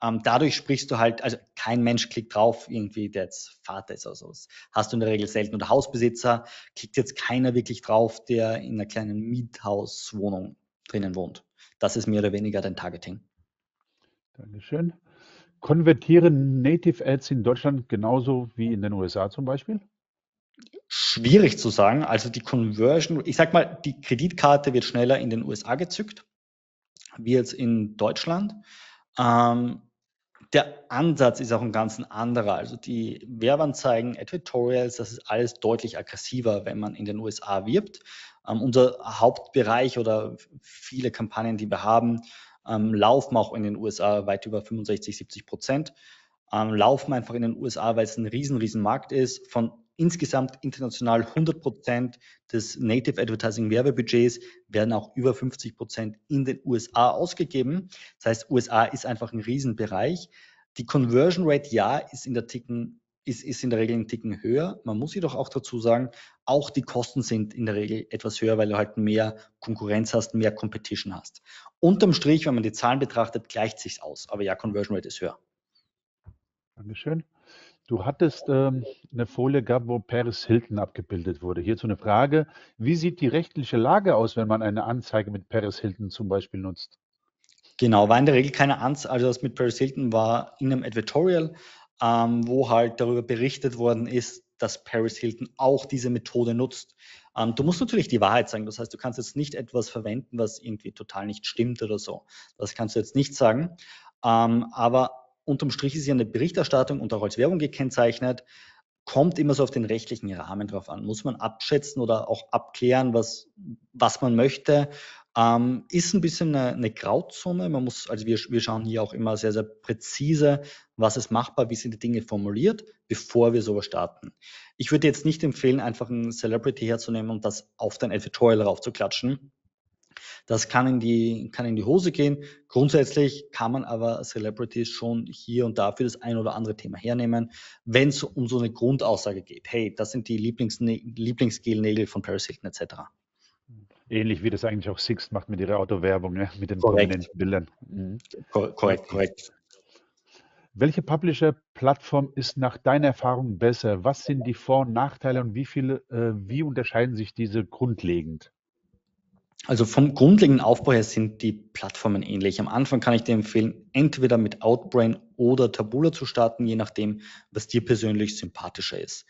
Ähm, dadurch sprichst du halt, also kein Mensch klickt drauf irgendwie, der jetzt Vater ist oder so. Das hast du in der Regel selten. Oder Hausbesitzer klickt jetzt keiner wirklich drauf, der in einer kleinen Miethauswohnung drinnen wohnt. Das ist mehr oder weniger dein Targeting. Dankeschön. Konvertieren Native Ads in Deutschland genauso wie in den USA zum Beispiel? Schwierig zu sagen. Also die Conversion, ich sag mal, die Kreditkarte wird schneller in den USA gezückt, wie jetzt in Deutschland. Ähm, der Ansatz ist auch ein ganz anderer. Also die Werbeanzeigen, Editorials, das ist alles deutlich aggressiver, wenn man in den USA wirbt. Ähm, unser Hauptbereich oder viele Kampagnen, die wir haben, ähm, laufen auch in den USA weit über 65, 70 Prozent. Ähm, laufen einfach in den USA, weil es ein riesen, riesen Markt ist. Von insgesamt international 100 Prozent des Native Advertising Werbebudgets werden auch über 50 Prozent in den USA ausgegeben. Das heißt, USA ist einfach ein Riesenbereich. Die Conversion Rate, ja, ist in der Ticken ist, ist in der Regel einen Ticken höher. Man muss jedoch auch dazu sagen, auch die Kosten sind in der Regel etwas höher, weil du halt mehr Konkurrenz hast, mehr Competition hast. Unterm Strich, wenn man die Zahlen betrachtet, gleicht sich's aus. Aber ja, Conversion Rate ist höher. Dankeschön. Du hattest ähm, eine Folie gehabt, wo Paris Hilton abgebildet wurde. Hierzu eine Frage. Wie sieht die rechtliche Lage aus, wenn man eine Anzeige mit Paris Hilton zum Beispiel nutzt? Genau, war in der Regel keine Anzeige. Also das mit Paris Hilton war in einem Editorial, ähm, wo halt darüber berichtet worden ist, dass Paris Hilton auch diese Methode nutzt. Ähm, du musst natürlich die Wahrheit sagen. Das heißt, du kannst jetzt nicht etwas verwenden, was irgendwie total nicht stimmt oder so. Das kannst du jetzt nicht sagen. Ähm, aber unterm Strich ist ja eine Berichterstattung und auch als Werbung gekennzeichnet. Kommt immer so auf den rechtlichen Rahmen drauf an. Muss man abschätzen oder auch abklären, was, was man möchte ähm, ist ein bisschen eine, eine Grauzone. Man muss, also wir, wir schauen hier auch immer sehr, sehr präzise, was ist machbar, wie sind die Dinge formuliert, bevor wir sowas starten. Ich würde jetzt nicht empfehlen, einfach einen Celebrity herzunehmen und das auf dein Editorial raufzuklatschen. Das kann in, die, kann in die Hose gehen. Grundsätzlich kann man aber Celebrities schon hier und da für das ein oder andere Thema hernehmen, wenn es um so eine Grundaussage geht. Hey, das sind die Lieblings Lieblingsgelnägel von Paris Hilton etc. Ähnlich wie das eigentlich auch Sixt macht mit ihrer Autowerbung, ne? mit den prominenten Bildern. Mhm. korrekt, korrekt. Welche Publisher-Plattform ist nach deiner Erfahrung besser? Was sind die Vor- und Nachteile und wie viele, äh, wie unterscheiden sich diese grundlegend? Also vom grundlegenden Aufbau her sind die Plattformen ähnlich. Am Anfang kann ich dir empfehlen, entweder mit Outbrain oder Tabula zu starten, je nachdem, was dir persönlich sympathischer ist.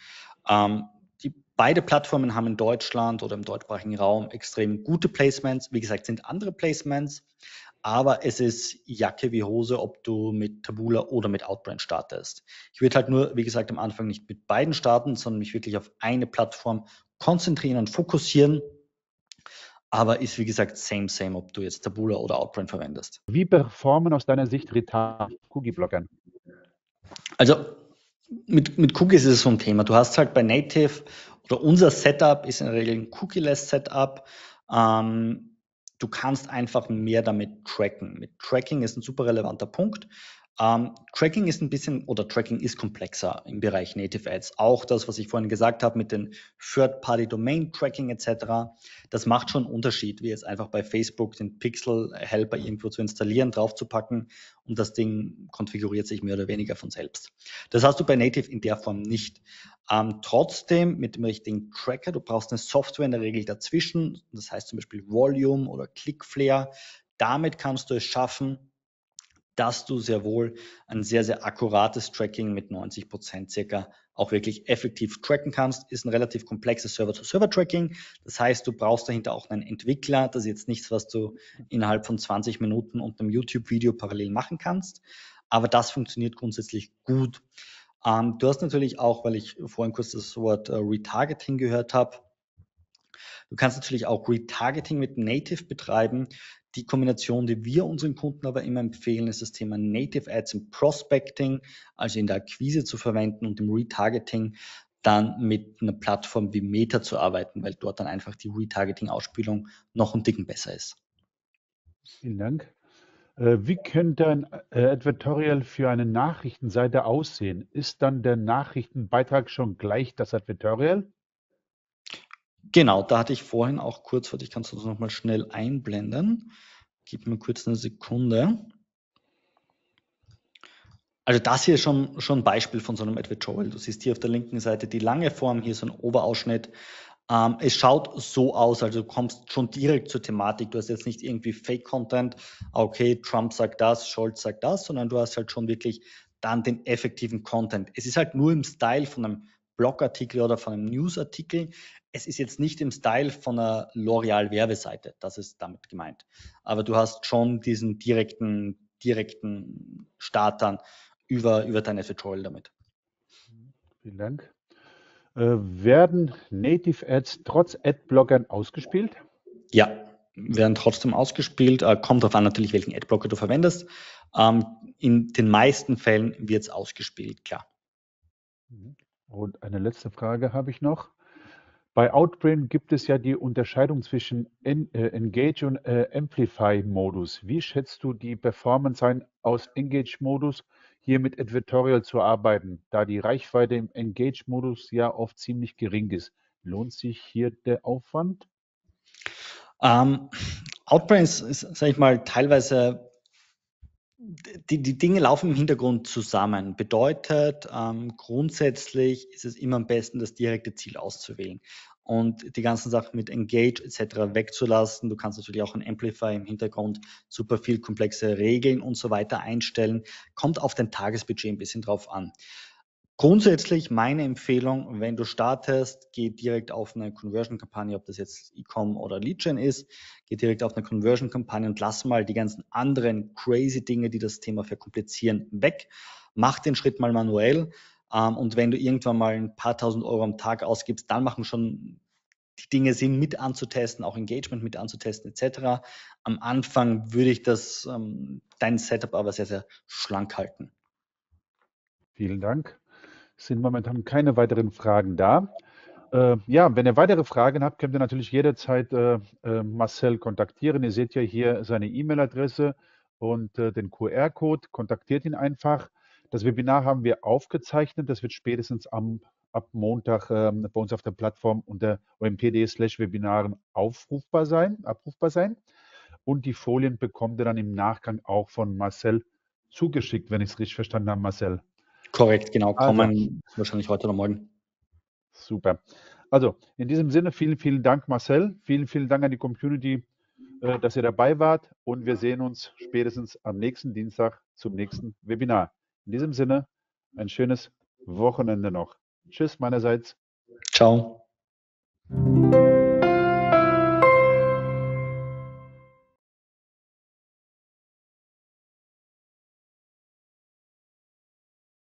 Ähm, die, beide Plattformen haben in Deutschland oder im deutschsprachigen Raum extrem gute Placements. Wie gesagt, sind andere Placements, aber es ist Jacke wie Hose, ob du mit Tabula oder mit Outbrand startest. Ich würde halt nur, wie gesagt, am Anfang nicht mit beiden starten, sondern mich wirklich auf eine Plattform konzentrieren und fokussieren. Aber ist wie gesagt same, same, ob du jetzt Tabula oder Outbrand verwendest. Wie performen aus deiner Sicht Retarder-Cookie-Blockern? Also mit, mit Cookies ist es so ein Thema. Du hast halt bei Native oder unser Setup ist in der Regel ein Cookie-less Setup. Ähm, du kannst einfach mehr damit tracken. Mit Tracking ist ein super relevanter Punkt. Um, ähm, Tracking ist ein bisschen oder Tracking ist komplexer im Bereich Native Ads. Auch das, was ich vorhin gesagt habe mit den Third-Party-Domain-Tracking etc. Das macht schon einen Unterschied, wie jetzt einfach bei Facebook den Pixel-Helper irgendwo zu installieren, draufzupacken und das Ding konfiguriert sich mehr oder weniger von selbst. Das hast du bei Native in der Form nicht. Um, ähm, trotzdem mit dem richtigen Tracker, du brauchst eine Software in der Regel dazwischen, das heißt zum Beispiel Volume oder Clickflare. Damit kannst du es schaffen, dass du sehr wohl ein sehr, sehr akkurates Tracking mit 90 Prozent circa auch wirklich effektiv tracken kannst, ist ein relativ komplexes Server-to-Server-Tracking. Das heißt, du brauchst dahinter auch einen Entwickler. Das ist jetzt nichts, was du innerhalb von 20 Minuten und einem YouTube-Video parallel machen kannst. Aber das funktioniert grundsätzlich gut. Ähm, du hast natürlich auch, weil ich vorhin kurz das Wort äh, Retargeting gehört habe, Du kannst natürlich auch Retargeting mit Native betreiben. Die Kombination, die wir unseren Kunden aber immer empfehlen, ist das Thema Native Ads im Prospecting, also in der Akquise zu verwenden und im Retargeting dann mit einer Plattform wie Meta zu arbeiten, weil dort dann einfach die Retargeting-Ausspielung noch einen Ticken besser ist. Vielen Dank. Äh, wie könnte ein äh, Advertorial für eine Nachrichtenseite aussehen? Ist dann der Nachrichtenbeitrag schon gleich das Advertorial? Genau, da hatte ich vorhin auch kurz, warte, ich kann es noch mal schnell einblenden. Gib mir kurz eine Sekunde. Also das hier ist schon, schon ein Beispiel von so einem Edward Joel. Du siehst hier auf der linken Seite die lange Form, hier so ein Oberausschnitt. Ähm, es schaut so aus, also du kommst schon direkt zur Thematik. Du hast jetzt nicht irgendwie Fake-Content, okay, Trump sagt das, Scholz sagt das, sondern du hast halt schon wirklich dann den effektiven Content. Es ist halt nur im Style von einem Blogartikel oder von einem Newsartikel. Es ist jetzt nicht im Style von einer L'Oreal-Werbeseite, das ist damit gemeint. Aber du hast schon diesen direkten, direkten Start dann über, über deine Tutorial damit. Vielen Dank. Äh, werden Native Ads trotz Adblockern ausgespielt? Ja, werden trotzdem ausgespielt. Äh, kommt darauf an natürlich, welchen Adblocker du verwendest. Ähm, in den meisten Fällen wird es ausgespielt, klar. Mhm. Und eine letzte Frage habe ich noch. Bei Outbrain gibt es ja die Unterscheidung zwischen äh, Engage und äh, Amplify-Modus. Wie schätzt du die Performance ein, aus Engage-Modus hier mit Advertorial zu arbeiten, da die Reichweite im Engage-Modus ja oft ziemlich gering ist? Lohnt sich hier der Aufwand? Ähm, Outbrain ist, sage ich mal, teilweise die, die Dinge laufen im Hintergrund zusammen. Bedeutet, ähm, grundsätzlich ist es immer am besten, das direkte Ziel auszuwählen und die ganzen Sachen mit Engage etc. wegzulassen. Du kannst natürlich auch einen Amplifier im Hintergrund super viel komplexe Regeln und so weiter einstellen. Kommt auf dein Tagesbudget ein bisschen drauf an. Grundsätzlich meine Empfehlung, wenn du startest, geh direkt auf eine Conversion-Kampagne, ob das jetzt E-Com oder lead Leadgen ist, geh direkt auf eine Conversion-Kampagne und lass mal die ganzen anderen crazy Dinge, die das Thema verkomplizieren, weg. Mach den Schritt mal manuell. Ähm, und wenn du irgendwann mal ein paar tausend Euro am Tag ausgibst, dann machen schon die Dinge Sinn mit anzutesten, auch Engagement mit anzutesten etc. Am Anfang würde ich das, ähm, dein Setup aber sehr, sehr schlank halten. Vielen Dank sind momentan keine weiteren Fragen da. Äh, ja, wenn ihr weitere Fragen habt, könnt ihr natürlich jederzeit äh, äh Marcel kontaktieren. Ihr seht ja hier seine E-Mail-Adresse und äh, den QR-Code. Kontaktiert ihn einfach. Das Webinar haben wir aufgezeichnet. Das wird spätestens am, ab Montag ähm, bei uns auf der Plattform unter omp.de/webinaren aufrufbar sein, abrufbar sein. Und die Folien bekommt ihr dann im Nachgang auch von Marcel zugeschickt, wenn ich es richtig verstanden habe, Marcel. Korrekt, genau. Also. Kommen also. wahrscheinlich heute oder morgen. Super. Also, in diesem Sinne, vielen, vielen Dank, Marcel. Vielen, vielen Dank an die Community, äh, dass ihr dabei wart. Und wir sehen uns spätestens am nächsten Dienstag zum nächsten Webinar. In diesem Sinne, ein schönes Wochenende noch. Tschüss meinerseits. Ciao.